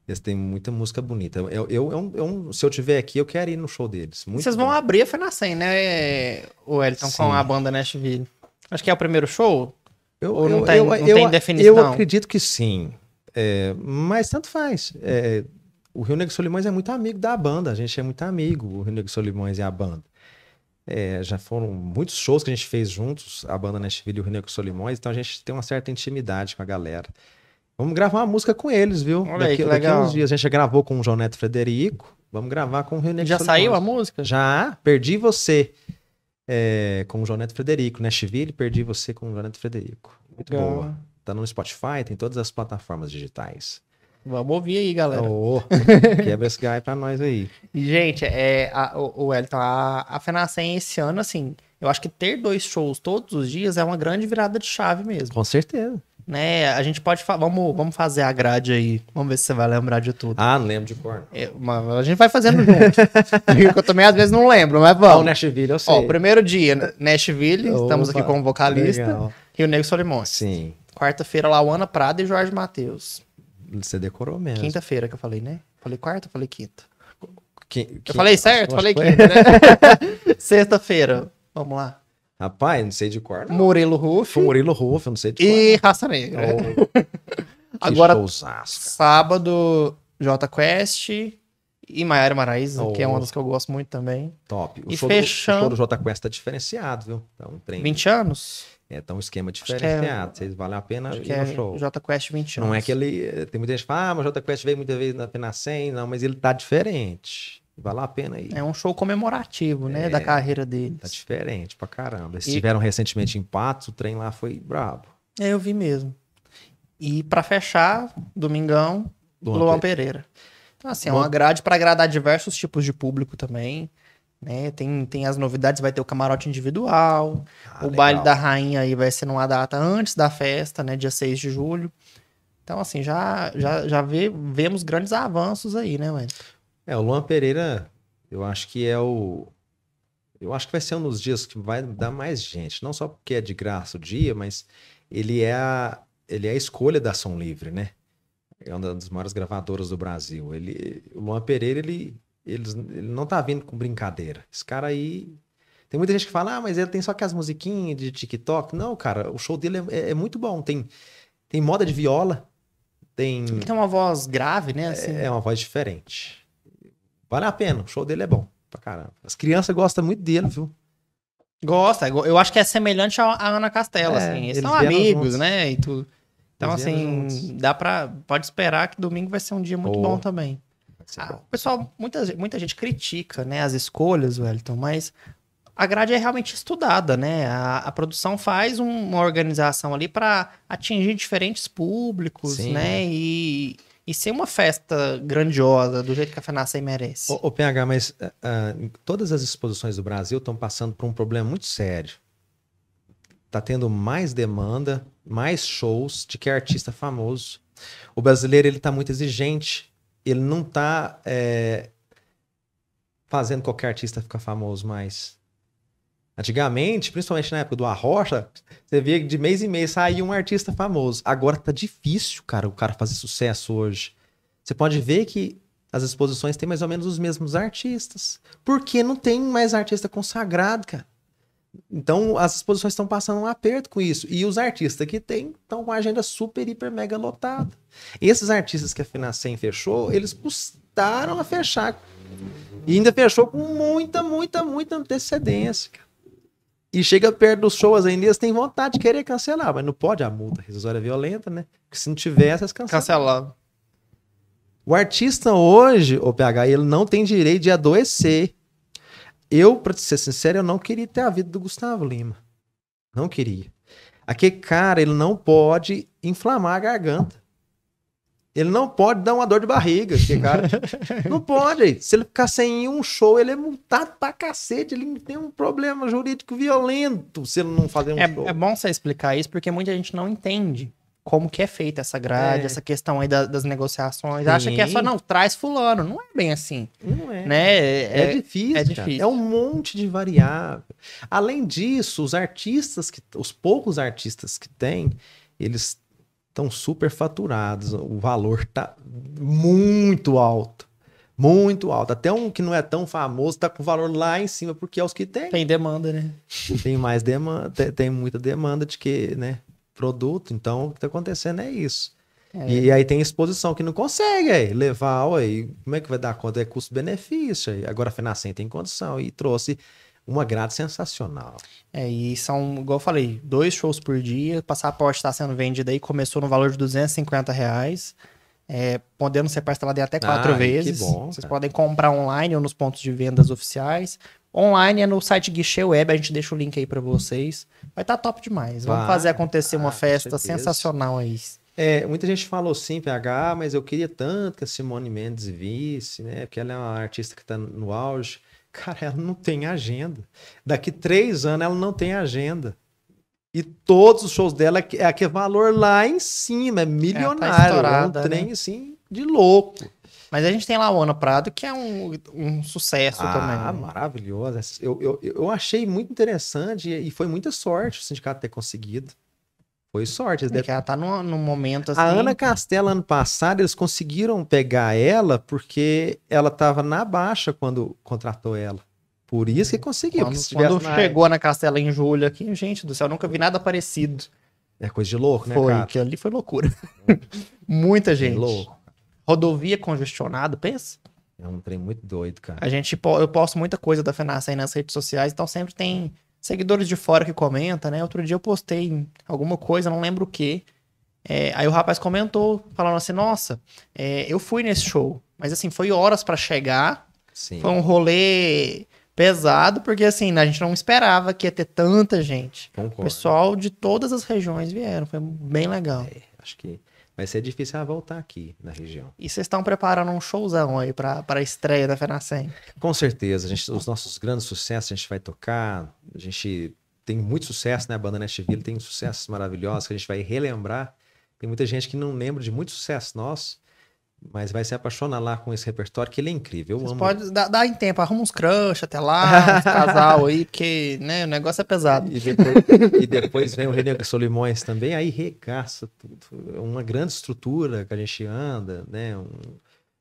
Eles têm muita música bonita. Eu, eu, eu se eu tiver aqui, eu quero ir no show deles. Muito Vocês bom. vão abrir a Fenacem, né, o Elton, Sim. com a banda Nashville? Acho que é o primeiro show? Eu, Ou não, eu, tem, eu, não tem definição? Eu acredito que sim. É, mas tanto faz. É, o Rio Negro Solimões é muito amigo da banda. A gente é muito amigo, o Rio Negro Solimões e a banda. É, já foram muitos shows que a gente fez juntos, a banda Nashville e o Rio Negro Solimões. Então a gente tem uma certa intimidade com a galera. Vamos gravar uma música com eles, viu? Olha daqui, aí, daqui legal. uns dias. A gente já gravou com o João Neto Frederico. Vamos gravar com o Rio Negro. Já saiu a música? Já. Perdi você é, com o João Neto Frederico. Nashville, né, perdi você com o João Neto Frederico. Muito legal. boa. Tá no Spotify, tem todas as plataformas digitais. Vamos ouvir aí, galera. Oh, quebra esse guy pra nós aí. Gente, é, a, o, o Elton, a, a esse ano, assim, eu acho que ter dois shows todos os dias é uma grande virada de chave mesmo. Com certeza né? A gente pode falar, vamos, vamos fazer a grade aí. Vamos ver se você vai lembrar de tudo. Ah, não lembro de cor. É, a gente vai fazendo junto. eu também às vezes não lembro, mas vamos. Não, Nashville, eu sei. Ó, primeiro dia, né, Nashville, Opa, estamos aqui com o vocalista. Legal. Rio Negro Solimões. Sim. Quarta-feira, Lauana Prada e Jorge Matheus. Você decorou mesmo. Quinta-feira que eu falei, né? Falei quarta, falei quinta. eu falei certo? Falei quinta, né? Sexta-feira, vamos lá. Rapaz, não sei de cor. Não. Murilo Ruff. Murilo Ruff, não sei de cor. E Raça Negra. Oh. Agora, sábado, J Quest e Maiara Maraíza, oh. que é uma oh. das que eu gosto muito também. Top. O, e show, fechando... do, o show do J Quest tá diferenciado, viu? Então, um trem. 20 anos? É, tá um esquema é- diferenciado. É... Vocês vale a pena Acho ir no é show. J Quest 20 anos. Não é que ele. Eh, tem muita gente que fala, ah, mas J Quest veio muitas vezes na Pena 100, não, mas ele tá diferente. Vale a pena aí. É um show comemorativo, né? É, da carreira deles. Tá diferente pra caramba. Eles e... tiveram recentemente empate o trem lá foi brabo. É, eu vi mesmo. E para fechar, domingão, Luan, Luan Pereira. Então, assim, é Luan... é uma grade para agradar diversos tipos de público também. Né? Tem, tem as novidades, vai ter o camarote individual. Ah, o legal. baile da rainha aí vai ser numa data antes da festa, né? Dia 6 de julho. Então, assim, já, já, já vê, vemos grandes avanços aí, né, Wellington? É, o Luan Pereira, eu acho que é o. Eu acho que vai ser um dos dias que vai dar mais gente. Não só porque é de graça o dia, mas ele é a, ele é a escolha da Som Livre, né? É uma das maiores gravadoras do Brasil. Ele, o Luan Pereira, ele, ele, ele não tá vindo com brincadeira. Esse cara aí tem muita gente que fala, ah, mas ele tem só aquelas as musiquinhas de TikTok. Não, cara, o show dele é, é, é muito bom. Tem, tem moda de viola, tem. Ele tem uma voz grave, né? É, assim. É, é uma voz diferente. Vale a pena, o show dele é bom pra caramba. As crianças gostam muito dele, viu? Gosta, eu acho que é semelhante à Ana Castela, é, assim. Eles, eles são amigos, juntos. né? E Então, eles assim, dá pra. Pode esperar que domingo vai ser um dia muito oh, bom também. Ah, pessoal, muita, muita gente critica, né, as escolhas, Wellington, mas a grade é realmente estudada, né? A, a produção faz um, uma organização ali para atingir diferentes públicos, Sim, né? É. E e ser uma festa grandiosa, do jeito que a FENASEI merece. O PH, mas uh, todas as exposições do Brasil estão passando por um problema muito sério. Está tendo mais demanda, mais shows de que artista famoso. O brasileiro ele está muito exigente, ele não está é, eh, fazendo qualquer artista ficar famoso mais. Antigamente, principalmente na época do Arrocha, você via que de mês em mês saía um artista famoso. Agora tá difícil, cara, o cara fazer sucesso hoje. Você pode ver que as exposições têm mais ou menos os mesmos artistas. Porque não tem mais artista consagrado, cara. Então, as exposições estão passando um aperto com isso. E os artistas que tem estão com a agenda super, hiper, mega lotada. Esses artistas que a Finacem fechou, eles custaram a fechar. E ainda fechou com muita, muita, muita antecedência, cara. E chega perto dos shows ainda, eles têm vontade de querer cancelar, mas não pode, a multa rescisória é violenta, né? Porque se não tiver, as cancelam. Cancelar. O artista hoje, o PH, ele não tem direito de adoecer. Eu, pra ser sincero, eu não queria ter a vida do Gustavo Lima. Não queria. Aquele cara, ele não pode inflamar a garganta. Ele não pode dar uma dor de barriga, que cara. não pode. Se ele ficar sem um show, ele é multado pra cacete. Ele tem um problema jurídico violento se ele não fazer um é, show. É bom você explicar isso, porque muita gente não entende como que é feita essa grade, é. essa questão aí da, das negociações. Sim. Acha que é só, não, traz fulano. Não é bem assim. Não é. Né? É, é, é difícil. É difícil. Cara. É um monte de variável. Além disso, os artistas, que, os poucos artistas que tem, eles estão faturados, O valor está muito alto. Muito alto. Até um que não é tão famoso está com o valor lá em cima, porque é os que tem. Tem demanda, né? Tem mais demanda, tem muita demanda de que, né? Produto. Então, o que está acontecendo é isso. É. E aí tem exposição que não consegue aí, levar, aí, como é que vai dar conta? É custo-benefício. Agora a Fenacem tem condição e trouxe uma grade sensacional. É, e são, igual eu falei, dois shows por dia. O passaporte está sendo vendido aí, começou no valor de 250 reais. É, podendo ser parcelado até quatro ah, vezes. Bom, Vocês podem comprar online ou nos pontos de vendas oficiais. Online é no site Guichê Web, a gente deixa o link aí para vocês. Vai estar tá top demais. Vamos fazer acontecer uma ah, festa sensacional aí. É, muita gente falou sim, PH, mas eu queria tanto que a Simone Mendes visse, né? Porque ela é uma artista que está no auge. Cara, ela não tem agenda. Daqui três anos ela não tem agenda. E todos os shows dela é, é aquele valor lá em cima, é milionário. É, um né? trem né? assim de louco. Mas a gente tem lá o Ana Prado, que é um, um sucesso ah, também. Ah, maravilhoso. maravilhosa. Eu, eu, eu achei muito interessante e foi muita sorte o sindicato ter conseguido. Foi sorte. Eles é Ela tá num, momento assim. A Ana Castela, ano passado, eles conseguiram pegar ela porque ela estava na baixa quando contratou ela. Por isso que conseguiu. Quando, quando chegou na Castela em julho aqui, gente do céu, nunca vi nada parecido. É coisa de louco, né? Foi, cara? que ali foi loucura. Muita é gente. louco. Rodovia congestionada, pensa. É um trem muito doido, cara. A gente, eu posto muita coisa da aí nas redes sociais, então sempre tem seguidores de fora que comenta, né? Outro dia eu postei alguma coisa, não lembro o que. É, aí o rapaz comentou, falando assim, nossa, é, eu fui nesse show, mas assim, foi horas para chegar. Sim. Foi um rolê pesado, porque assim, a gente não esperava que ia ter tanta gente. Concordo. O pessoal de todas as regiões vieram, foi bem legal. É, acho que Vai ser difícil ela ah, voltar aqui na região. E vocês estão preparando um showzão aí para a estreia da FENACEM? Com certeza. Gente, os nossos grandes sucessos a gente vai tocar. A gente tem muito sucesso, né? A banda Nashville tem sucessos maravilhosos que a gente vai relembrar. Tem muita gente que não lembra de muito sucesso nosso mas vai se apaixonar lá com esse repertório, que ele é incrível. Eu amo. Pode dar, dar em tempo, arruma uns crush até lá, um casal aí, porque né, o negócio é pesado. E depois, e depois vem o René Solimões também, aí regaça tudo. É uma grande estrutura que a gente anda, né? Um...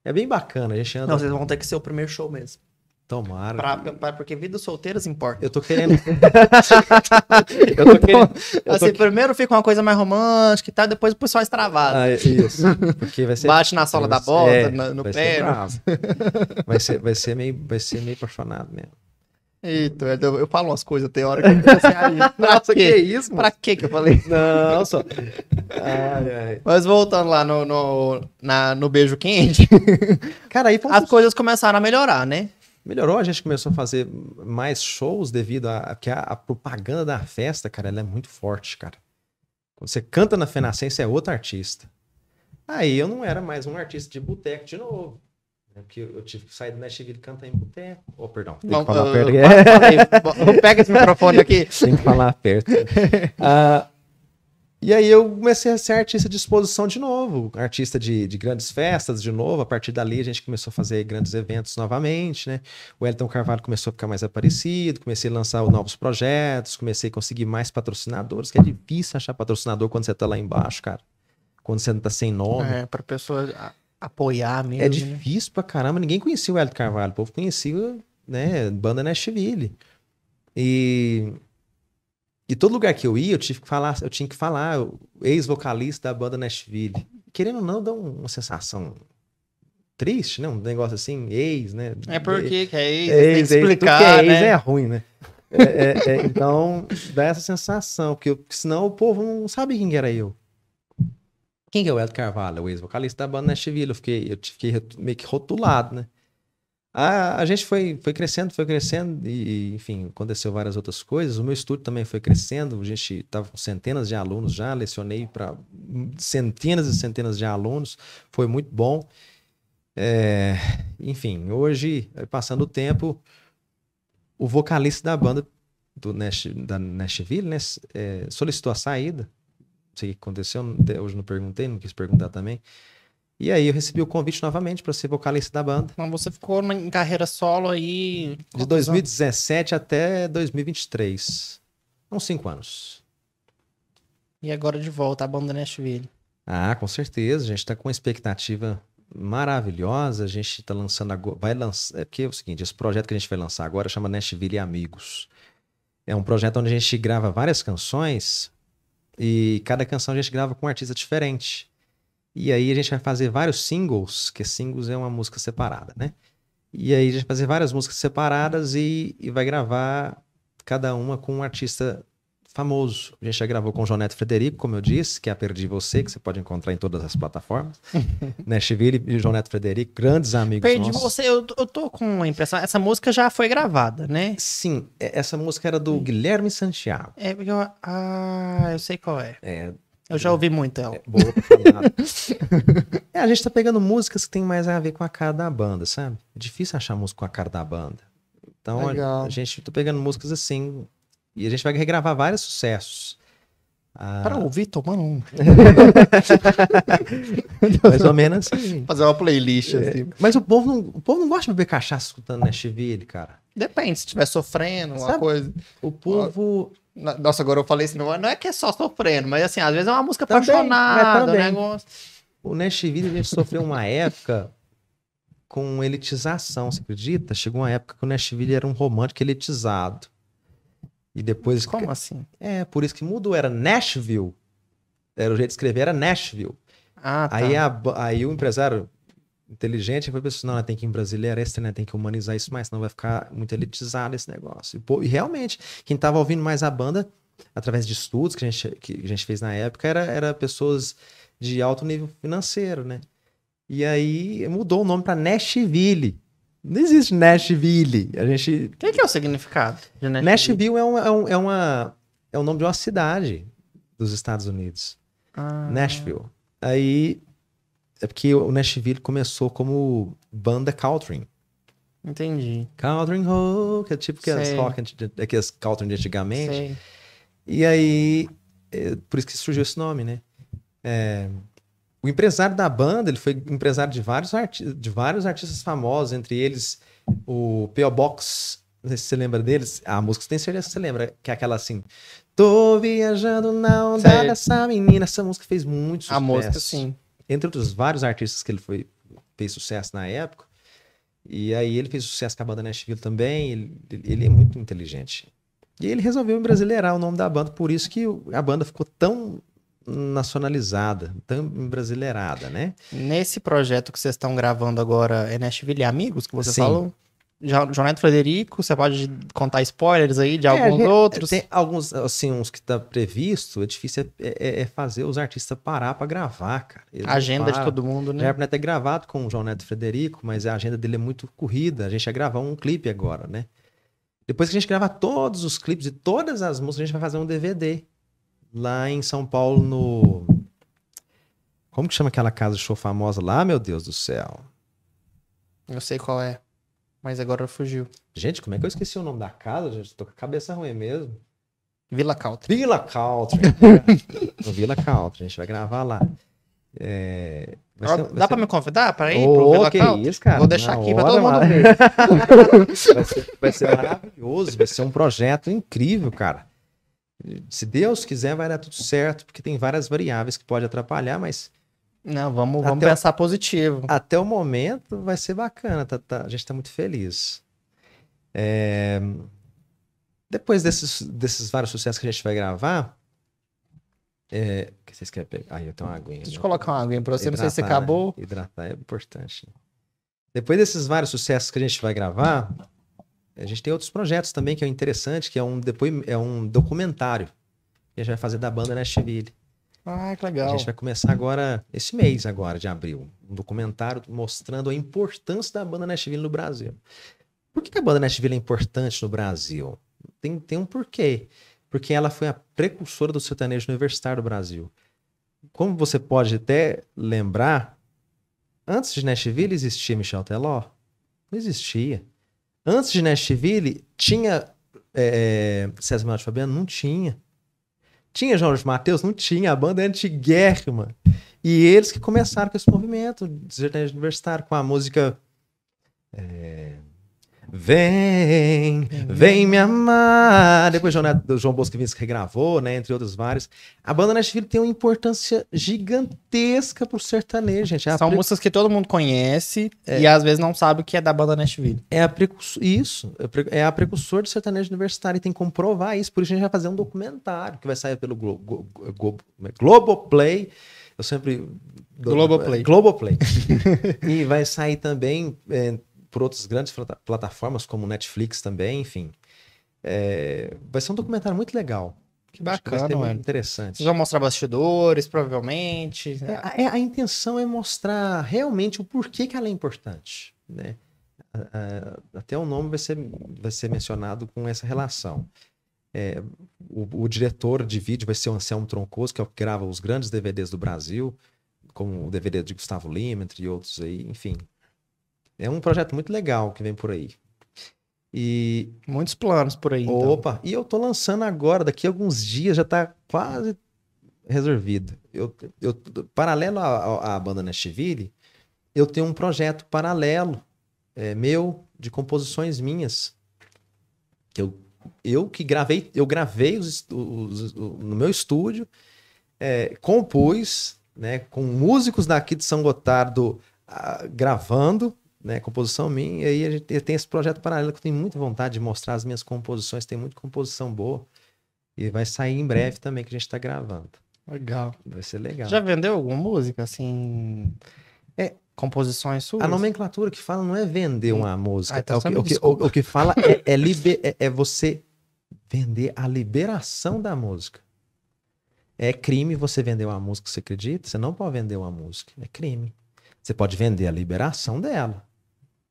É bem bacana, a gente anda. Não, vocês vão ter que ser o primeiro show mesmo. Tomara. Pra, pra, porque vida solteiras importa. Eu tô querendo. eu tô querendo. Eu assim, tô... primeiro fica uma coisa mais romântica e tal, depois o pessoal é estravado. Ah, é, isso. Porque vai ser. Bate na sola vai da bota, é, no, no vai pé. Ser né? vai, ser, vai, ser meio, vai ser meio apaixonado mesmo. Eita, eu, eu falo umas coisas, tem hora que eu assim, nossa, que isso, mano? Pra que que eu falei? Não, só... Ai, ai. Mas voltando lá no, no, na, no beijo quente, Cara, aí as coisas começaram a melhorar, né? Melhorou, a gente começou a fazer mais shows devido a que a, a, propaganda da festa, cara, ela é muito forte, cara. Quando você canta na Fenascença, é outro artista. Aí eu não era mais um artista de boteco de novo. Né? Porque eu tive que sair do Nashville e cantar em boteco. Oh, perdão. Tem que falar ah, perto. Uh, Pega esse microfone aqui. Tem que falar perto. Uh, E aí eu comecei a ser artista de exposição de novo, artista de, de, grandes festas de novo. A partir dali a gente começou a fazer grandes eventos novamente, né? O Elton Carvalho começou a ficar mais aparecido, comecei a lançar novos projetos, comecei a conseguir mais patrocinadores, que é difícil achar patrocinador quando você tá lá embaixo, cara. Quando você não tá sem nome. É, pra pessoa apoiar mesmo. É né? difícil né? pra caramba, ninguém conhecia o Elton Carvalho, o povo conhecia, né, banda Nashville. E e todo lugar que eu ia, eu tive que falar, eu tinha que falar, ex-vocalista da banda Nashville. Querendo ou não, dá uma sensação triste, né? Um negócio assim, ex, né? É porque que é ex, ex tem que explicar, é ex, né? Ex é ruim, né? É, é, é, então, dá essa sensação, porque, senão o povo não sabe quem era eu. Quem que é o Ed Carvalho? O ex-vocalista da banda Nashville. Eu, fiquei, eu fiquei meio que rotulado, né? A, a gente foi, foi crescendo, foi crescendo, e, enfim, aconteceu várias outras coisas. O meu estudo também foi crescendo, a gente estava com centenas de alunos já, lecionei para centenas e centenas de alunos, foi muito bom. É, enfim, hoje, passando o tempo, o vocalista da banda do Nash, da Nashville né, é, solicitou a saída. Não sei o que aconteceu, hoje não perguntei, não quis perguntar também. E aí eu recebi o convite novamente para ser vocalista da banda. Mas você ficou em carreira solo aí. De 2017 anos? até 2023. Uns cinco anos. E agora de volta à banda Nashville. Ah, com certeza. A gente está com uma expectativa maravilhosa. A gente está lançando agora. Vai lançar. É porque é o seguinte: esse projeto que a gente vai lançar agora chama Nashville e Amigos. É um projeto onde a gente grava várias canções e cada canção a gente grava com um artista diferente. E aí a gente vai fazer vários singles, que singles é uma música separada, né? E aí a gente vai fazer várias músicas separadas e, e vai gravar cada uma com um artista famoso. A gente já gravou com o Joneto Frederico, como eu disse, que é a Perdi Você, que você pode encontrar em todas as plataformas. Nashville né? e Joneto Frederico, grandes amigos Perdi nossos. Você, eu, eu tô com a impressão, essa música já foi gravada, né? Sim, é, essa música era do Guilherme Santiago. É, porque eu, ah, eu sei qual é. É, eu já ouvi muito ela. É, boa é, a gente tá pegando músicas que tem mais a ver com a cara da banda, sabe? É difícil achar música com a cara da banda. Então, Legal. a gente tá pegando músicas assim. E a gente vai regravar vários sucessos. Ah... Para ouvir, tomar um. mais ou menos assim. Fazer uma playlist é. assim. Mas o povo, não, o povo não gosta de beber cachaça escutando Nashville, cara. Depende, se estiver sofrendo, uma coisa. O povo. Nossa, agora eu falei assim, não é que é só sofrendo, mas assim, às vezes é uma música também, apaixonada, né? negócio. O Neste Vida a gente sofreu uma época com elitização, você acredita? Chegou uma época que o Nashville era um romântico elitizado. E depois. Como assim? É, por isso que mudou, era Nashville. Era o jeito de escrever, era Nashville. Ah, tá. Aí, a, aí o empresário inteligente, foi pensando, assim, não, né, tem que embrasileirar esse, né, tem que humanizar isso mais, senão vai ficar muito elitizado esse negócio. E, pô, e realmente, quem estava ouvindo mais a banda, através de estudos que a gente, que a gente fez na época, era, era pessoas de alto nível financeiro, né? E aí mudou o nome para Nashville. Não existe Nashville. A gente. O que, que, é o significado de Nashville? Nashville é, um, é, um, é, uma, é o nome de uma cidade dos Estados Unidos. Ah. Nashville. Aí é porque o Nashville começou como banda country. Entendi. Country rock, que é tipo que as rock, que as country de antigamente. Sei. E aí, é por isso que surgiu esse nome, né? É, o empresário da banda, ele foi empresário de vários, de vários artistas famosos, entre eles o P.O. Box, não sei se você lembra deles. A música tem certeza que você lembra, que é aquela assim. Tô viajando na onda dessa menina. Essa música fez muito sucesso. A música, sim entre outros vários artistas que ele foi, fez sucesso na época. E aí ele fez sucesso com a banda Nashville também. Ele, ele é muito inteligente. E ele resolveu embrasileirar o nome da banda, por isso que a banda ficou tão nacionalizada, tão brasileirada, né? Nesse projeto que vocês estão gravando agora, é Nashville Amigos que você Sim, falou? João Neto Frederico, você pode contar spoilers aí de é, alguns gente, outros? Tem alguns, assim, uns que tá previsto, é difícil é, é, é fazer os artistas parar para gravar, cara. Eles agenda de todo mundo, né? Já era ter gravado com o João Neto Frederico, mas a agenda dele é muito corrida, a gente ia gravar um clipe agora, né? Depois que a gente gravar todos os clipes e todas as músicas, a gente vai fazer um DVD lá em São Paulo no... Como que chama aquela casa de show famosa lá, meu Deus do céu? Eu sei qual é mas agora fugiu. Gente, como é que eu esqueci o nome da casa, gente? Tô com a cabeça ruim mesmo. Vila Country. Vila Country. no Vila Country, a gente vai gravar lá. É... Dá pra me convidar pra ir oh, pro Vila que Isso, cara. Vou deixar Na aqui pra todo mundo ver. vai, ser, vai ser maravilhoso, vai ser um projeto incrível, cara. Se Deus quiser, vai dar tudo certo, porque tem várias variáveis que pode atrapalhar, mas não, vamos, vamos até pensar o, positivo. Até o momento vai ser bacana, tá, tá, a gente está muito feliz. É, depois desses, desses vários sucessos que a gente vai gravar. É, que vocês querem pegar? Aí eu tenho uma aguinha. Deixa eu né? colocar uma aguinha para você, hidratar, não sei se né? acabou. Né? Hidratar é importante. Depois desses vários sucessos que a gente vai gravar, a gente tem outros projetos também que é interessante, que é um, depois, é um documentário que a gente vai fazer da banda Nashville. Ah, que legal. A gente vai começar agora, esse mês agora de abril, um documentário mostrando a importância da banda Nashville no Brasil. Por que a banda Nashville é importante no Brasil? Tem, tem um porquê. Porque ela foi a precursora do sertanejo universitário do Brasil. Como você pode até lembrar, antes de Nashville existia Michel Teló? Não existia. Antes de Nashville, tinha é, César Manuel Fabiano? Não tinha. Tinha Jorge Matheus? Não tinha. A banda é antiguérrima. E eles que começaram com esse movimento de sertanejo universitário, com a música. É Vem, vem me amar. Depois João Bosco que regravou, né? Entre outros vários. A banda Nashville tem uma importância gigantesca pro sertanejo, gente. É São pre... músicas que todo mundo conhece é. e às vezes não sabe o que é da banda Nashville. É a precursor, isso, é, é a precursor do sertanejo universitário e tem que comprovar isso. Por isso a gente vai fazer um documentário que vai sair pelo Glo Play. É? Globoplay. Eu sempre. Globoplay. Globoplay. e vai sair também. É, por outras grandes plataformas como Netflix também, enfim. É, vai ser um documentário muito legal. Que bacana, que mano. Interessante. Vocês vão mostrar bastidores, provavelmente. Né? É, a, é, a, intenção é mostrar realmente o porquê que ela é importante, né? A, a, até o nome vai ser, vai ser mencionado com essa relação. É, o, o, diretor de vídeo vai ser o Anselmo Troncoso, que é o que grava os grandes DVDs do Brasil, como o DVD de Gustavo Lima, entre outros aí, enfim. É um projeto muito legal que vem por aí. E muitos planos por aí. Então. Opa, então. e eu tô lançando agora, daqui a alguns dias já tá quase resolvido. Eu, eu paralelo à, à banda Nashville, eu tenho um projeto paralelo é, meu de composições minhas que eu eu que gravei, eu gravei os, os, os, no meu estúdio, é, compus, né, com músicos daqui de São Gotardo a, ah, gravando né, composição minha, e aí a gente, eu tenho esse projeto paralelo que eu tenho muita vontade de mostrar as minhas composições, tem muita composição boa. E vai sair em breve também, que a gente está gravando. Legal. Vai ser legal. Já vendeu alguma música, assim? É, composições suas? A nomenclatura que fala não é vender uma música. Ah, então é o, que, o, que, o, que, fala é, é, liber, é, é, você vender a liberação da música. É crime você vender uma música, você acredita? Você não pode vender uma música. É crime. Você pode vender a liberação dela.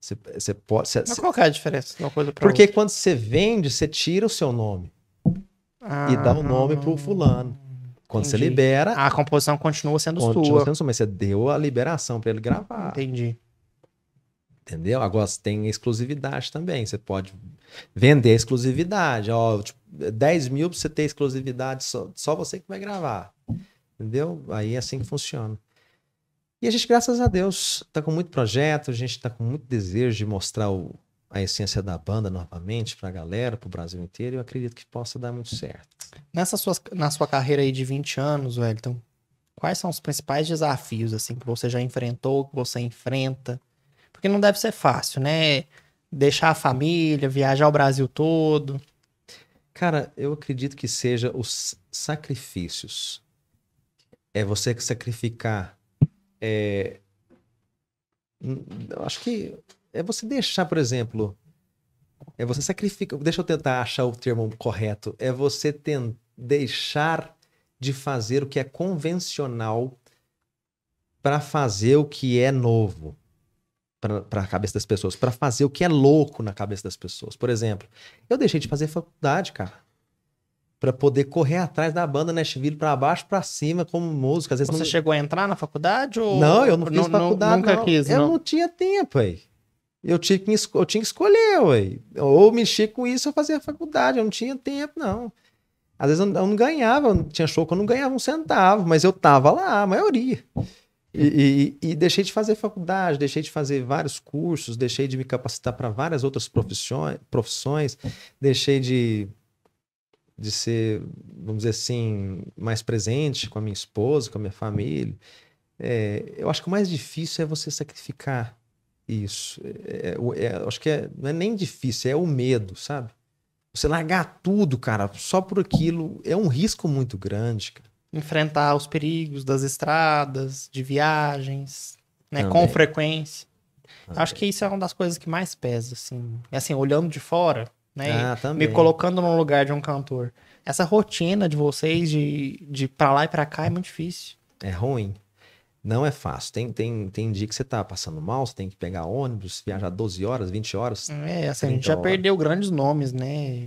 Você, você pode. Você, Mas qual é a diferença uma coisa Porque outra? quando você vende, você tira o seu nome ah, e dá o um nome pro ah. fulano. Quando entendi. você libera. A composição continua sendo continua sua. mas você deu a liberação para ele gravar. Entendi. Entendeu? Agora tem exclusividade também. Você pode vender exclusividade. Ó, tipo, 10 mil pra você ter exclusividade, só, só você que vai gravar. Entendeu? Aí é assim que funciona. E a gente, graças a Deus, está com muito projeto, a gente está com muito desejo de mostrar o, a essência da banda novamente para a galera, para o Brasil inteiro, e eu acredito que possa dar muito certo. Nessa sua, na sua carreira aí de 20 anos, Wellington, quais são os principais desafios assim que você já enfrentou, que você enfrenta? Porque não deve ser fácil, né? Deixar a família, viajar o Brasil todo. Cara, eu acredito que seja os sacrifícios. É você que sacrificar é, acho que é você deixar, por exemplo, é você sacrificar. Deixa eu tentar achar o termo correto. É você ten, deixar de fazer o que é convencional para fazer o que é novo para a cabeça das pessoas, para fazer o que é louco na cabeça das pessoas. Por exemplo, eu deixei de fazer faculdade, cara para poder correr atrás da banda Nashville né? para baixo, para cima, como música. Você não... chegou a entrar na faculdade ou Não, eu não fiz não, faculdade. Nunca não. quis, Eu não, não tinha tempo, aí. Eu tinha que, eu tinha que escolher, ué. ou mexer com isso ou fazer a faculdade. Eu não tinha tempo, não. Às vezes eu não ganhava, tinha show que eu não ganhava um centavo, mas eu tava lá, a maioria. E, e, e deixei de fazer faculdade, deixei de fazer vários cursos, deixei de me capacitar para várias outras profissões, profissões, deixei de de ser, vamos dizer assim, mais presente com a minha esposa, com a minha família. É, eu acho que o mais difícil é você sacrificar isso. É, é, é acho que é, não é nem difícil, é o medo, sabe? Você largar tudo, cara, só por aquilo, é um risco muito grande, cara. Enfrentar os perigos das estradas, de viagens, né? Com frequência. Também. Acho que isso é uma das coisas que mais pesa, assim. assim, olhando de fora, né? Ah, também. Me colocando no lugar de um cantor. Essa rotina de vocês de, de pra lá e pra cá é muito difícil. É ruim. Não é fácil. Tem, tem, tem dia que você tá passando mal, você tem que pegar ônibus, viajar 12 horas, 20 horas. É, assim, a gente já horas. perdeu grandes nomes, né?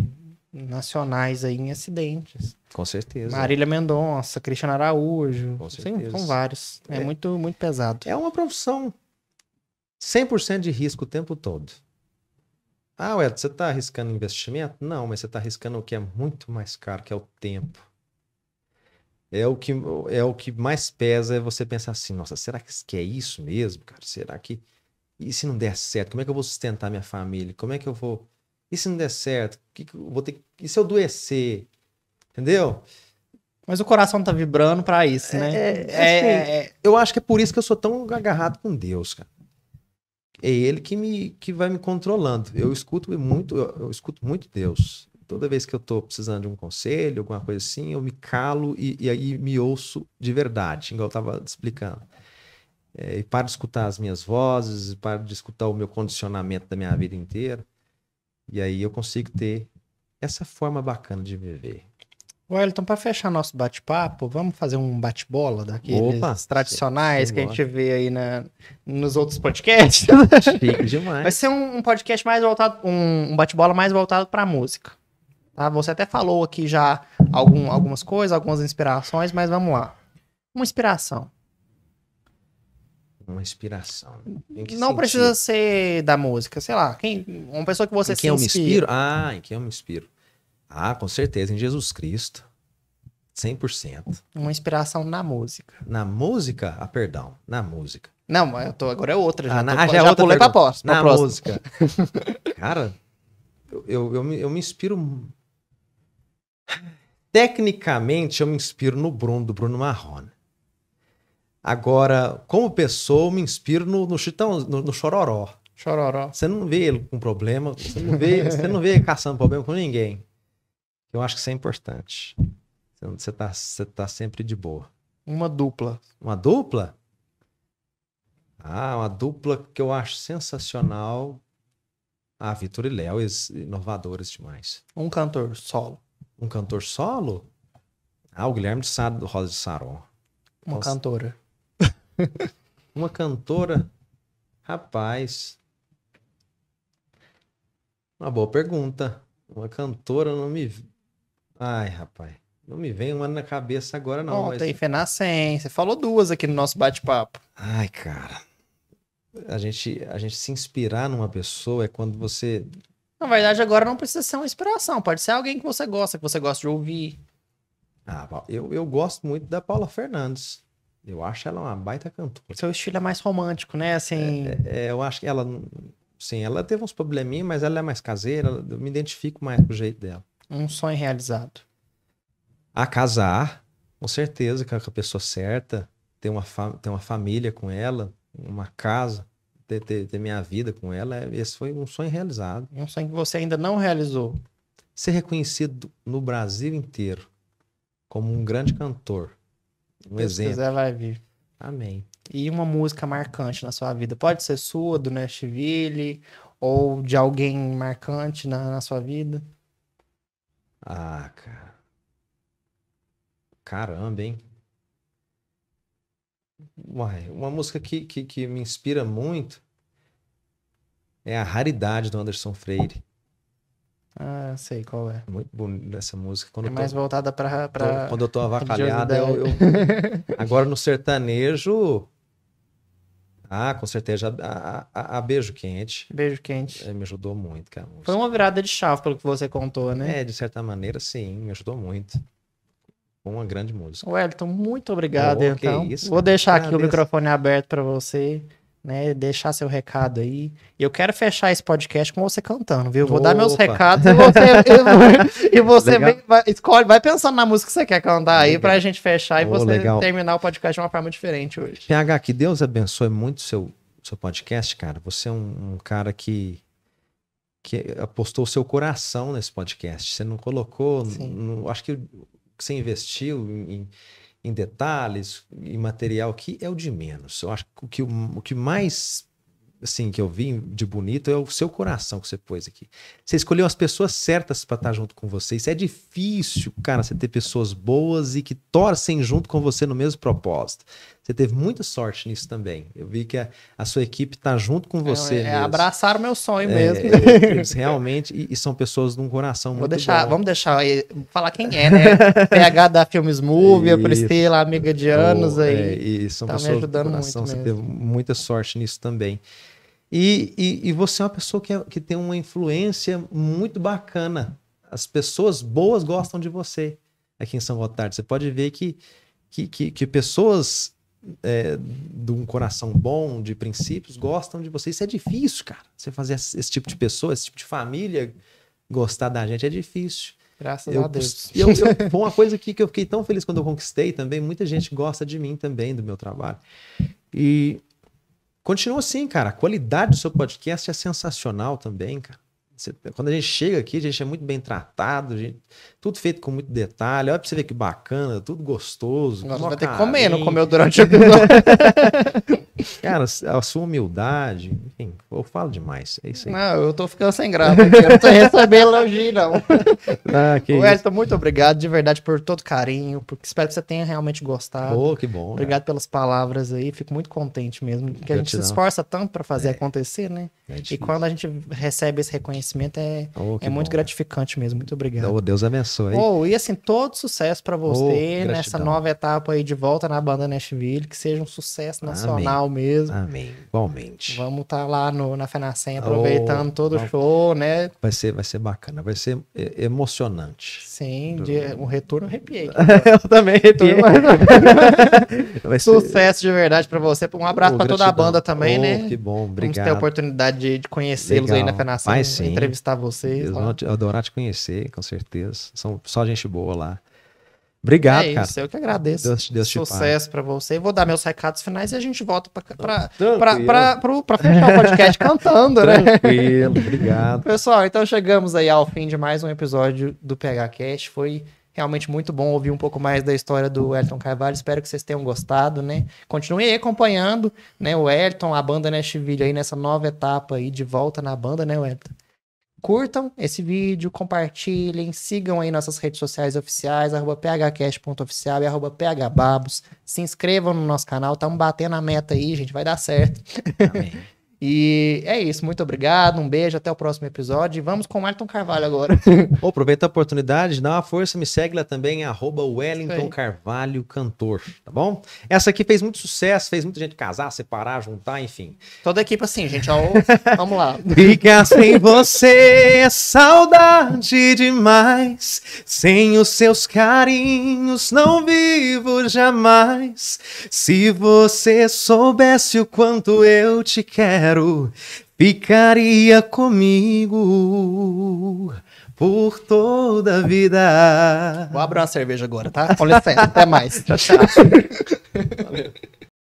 Nacionais aí em acidentes. Com certeza. Marília Mendonça, Cristiano Araújo. Com certeza. Sim, são vários. É, é muito, muito pesado. É uma profissão 100% de risco o tempo todo. Ah, Ué, você está arriscando investimento? Não, mas você está arriscando o que é muito mais caro, que é o tempo. É o que, é o que mais pesa é você pensar assim, nossa, será que é isso mesmo, cara? Será que... E se não der certo? Como é que eu vou sustentar minha família? Como é que eu vou... E se não der certo? Que que vou ter... E se eu adoecer? Entendeu? Mas o coração tá vibrando para isso, é, né? É, é, assim, é, é, eu acho que é por isso que eu sou tão agarrado com Deus, cara é ele que me que vai me controlando. Eu escuto muito, eu, eu escuto muito Deus. Toda vez que eu estou precisando de um conselho, alguma coisa assim, eu me calo e, e aí me ouço de verdade, igual eu estava explicando. É, e paro de escutar as minhas vozes, paro de escutar o meu condicionamento da minha vida inteira. E aí eu consigo ter essa forma bacana de viver. Wellington, para fechar nosso bate-papo, vamos fazer um bate-bola daqueles Opa, tradicionais que a gente vê aí na, nos outros podcasts. Chique demais. Vai ser um, um podcast mais voltado, um, um bate-bola mais voltado para música. Tá? Você até falou aqui já algum, algumas coisas, algumas inspirações, mas vamos lá. Uma inspiração. Uma inspiração. Não sentido? precisa ser da música, sei lá. Quem, uma pessoa que você em quem se eu me inspiro? Ah, em quem eu me inspiro? Ah, com certeza, em Jesus Cristo. 100%. Uma inspiração na música. Na música? Ah, perdão, na música. Não, eu tô, agora é outra. Já, ah, na, tô, já, é já outra pulei pergunta. pra, pós, na próxima. música. Cara, eu, eu, eu, me, eu me inspiro... Tecnicamente, eu me inspiro no Bruno, do Bruno Marrone. Agora, como pessoa, eu me inspiro no, no Chitão, no, no Chororó. Chororó. Você não vê ele com problema, você não vê, você não vê caçando problema com ninguém. Eu acho que isso é importante. Você tá, você tá sempre de boa. Uma dupla. Uma dupla? Ah, uma dupla que eu acho sensacional. Ah, Vitor e Léo, inovadores demais. Um cantor solo. Um cantor solo? Ah, o Guilherme de Sá, do Rosa de Saron. Uma Nossa. cantora. Uma cantora? Rapaz. Uma boa pergunta. Uma cantora, não me Ai, rapaz. Não me vem uma na cabeça agora, não. Bom, mas... tem Fenacem. Você falou duas aqui no nosso bate-papo. Ai, cara. A gente, a gente se inspirar numa pessoa é quando você. Na verdade, agora não precisa ser uma inspiração. Pode ser alguém que você gosta, que você gosta de ouvir. Ah, eu, eu gosto muito da Paula Fernandes. Eu acho ela uma baita cantora. Seu estilo é mais romântico, né? Assim... É, é, é eu acho que ela. Sim, ela teve uns probleminhas, mas ela é mais caseira. Eu me identifico mais com o jeito dela um sonho realizado? A casar, com certeza, é com a pessoa certa, ter uma, ter uma família com ela, uma casa, ter, ter, ter minha vida com ela, é, esse foi um sonho realizado. Um sonho que você ainda não realizou. Ser reconhecido no Brasil inteiro como um grande cantor. Um Deus exemplo. Quiser, vai vir. Amém. E uma música marcante na sua vida? Pode ser sua, do Nashville, ou de alguém marcante na, na sua vida? Ah, cara. Caramba, hein? Uai, uma música que, que, que me inspira muito é a Raridade do Anderson Freire. Ah, sei qual é. Muito bonita essa música. Quando é mais voltada para Quando eu tô avacalhado, eu, eu... Agora no sertanejo, ah, com certeza. A, a, a, Beijo Quente. Beijo Quente. É, me ajudou muito, cara. Foi uma virada de chave, pelo que você contou, né? É, de certa maneira, sim. Me ajudou muito. Uma grande música. Wellington, muito obrigado, oh, então. Isso, Vou deixar aqui o microfone aberto para você né, deixar seu recado aí. Eu quero fechar esse podcast com você cantando, viu? Vou Opa. dar meus recados e você, e você vem, vai, escolhe, vai pensando na música que você quer cantar legal. aí pra gente fechar e oh, você legal. terminar o podcast de uma forma diferente hoje. PH, que Deus abençoe muito seu, seu podcast, cara. Você é um, um cara que, que apostou o seu coração nesse podcast. Você não colocou, no, acho que você investiu em em detalhes, em material que é o de menos. Eu acho que o, o que mais assim que eu vi de bonito é o seu coração que você pôs aqui. Você escolheu as pessoas certas para estar tá junto com você. Isso é difícil, cara, você ter pessoas boas e que torcem junto com você no mesmo propósito. Você teve muita sorte nisso também. Eu vi que a, a sua equipe está junto com é, você. É, é abraçar o meu sonho é, mesmo. É, eles realmente, e, e, são pessoas de um coração Vou muito deixar, bom. Vamos deixar aí, falar quem é, né? PH da Filmes Movie, a Priscila, amiga de anos oh, aí. É, e são tá pessoas me ajudando do coração. você mesmo. teve muita sorte nisso também. E, e, e você é uma pessoa que, é, que tem uma influência muito bacana. As pessoas boas gostam de você aqui em São Gotardo. Você pode ver que, que, que, que pessoas é, de um coração bom, de princípios, gostam de você. Isso é difícil, cara. Você fazer esse tipo de pessoa, esse tipo de família gostar da gente é difícil. Graças eu, a Deus. Eu, eu, foi uma coisa que, que eu fiquei tão feliz quando eu conquistei também. Muita gente gosta de mim também, do meu trabalho. E continua assim, cara. A qualidade do seu podcast é sensacional também, cara. Você, quando a gente chega aqui, a gente é muito bem tratado, gente, tudo feito com muito detalhe. Olha pra você ver que bacana, tudo gostoso. Nossa, vai ter que comer, não comeu durante o Cara, a sua humildade, enfim, eu falo demais. É isso aí. Não, eu tô ficando sem graça aqui, eu não tô recebendo elogio, não. Ah, que muito obrigado de verdade por todo carinho, porque espero que você tenha realmente gostado. Oh, que bom. Obrigado cara. pelas palavras aí, fico muito contente mesmo, que a gente se esforça tanto para fazer é. acontecer, né? É e quando a gente recebe esse reconhecimento, reconhecimento é, oh, é muito gratificante mesmo. Muito obrigado. Oh, Deus abençoe. Oh, e assim, todo sucesso para oh, você oh, nessa nova etapa aí de volta na banda Nashville, que seja um sucesso nacional Amém. mesmo. Amém. Igualmente. Vamos estar tá lá no, na Fenacem oh, aproveitando todo o show, né? Vai ser, vai ser bacana, vai ser é, emocionante. Sim, Do... um retorno arrepiei. eu também arrepiei. sucesso de verdade para você. Um abraço oh, para toda a banda também, né? Que bom, obrigado. Vamos ter a oportunidade de, de conhecê-los aí na Fenacem. Vai sim, entrevistar vocês. Eles tá? vão adorar te conhecer, com certeza. São só gente boa lá. Obrigado, é isso, cara. eu que agradeço. Deus, Deus Sucesso para você. vou dar meus recados finais e a gente volta para fechar o podcast cantando, né? Tranquilo, obrigado. Pessoal, então chegamos aí ao fim de mais um episódio do PH Cast. Foi realmente muito bom ouvir um pouco mais da história do Elton Carvalho. Espero que vocês tenham gostado, né? Continuem aí acompanhando, né, o Elton, a banda Nashville aí nessa nova etapa aí de volta na banda, né, Elton? curtam esse vídeo, compartilhem, sigam aí nossas redes sociais oficiais, arroba phcast.oficial e arroba phbabos. Se inscrevam no nosso canal, estamos batendo a meta aí, gente, vai dar certo. Amém. E é isso, muito obrigado, um beijo, até o próximo episódio. E vamos com o Wellington Carvalho agora. oh, aproveita a oportunidade, dá uma força, me segue lá também, arroba Wellington Carvalho Cantor, tá bom? Essa aqui fez muito sucesso, fez muita gente casar, separar, juntar, enfim. Toda a equipe assim, gente, ó, vamos lá. Ficar sem você é saudade demais, sem os seus carinhos não vivo jamais. Se você soubesse o quanto eu te quero, quero ficaria comigo por toda a vida. Vou abrir uma cerveja agora, tá? Com licença, até mais. tchau, tchau. Valeu.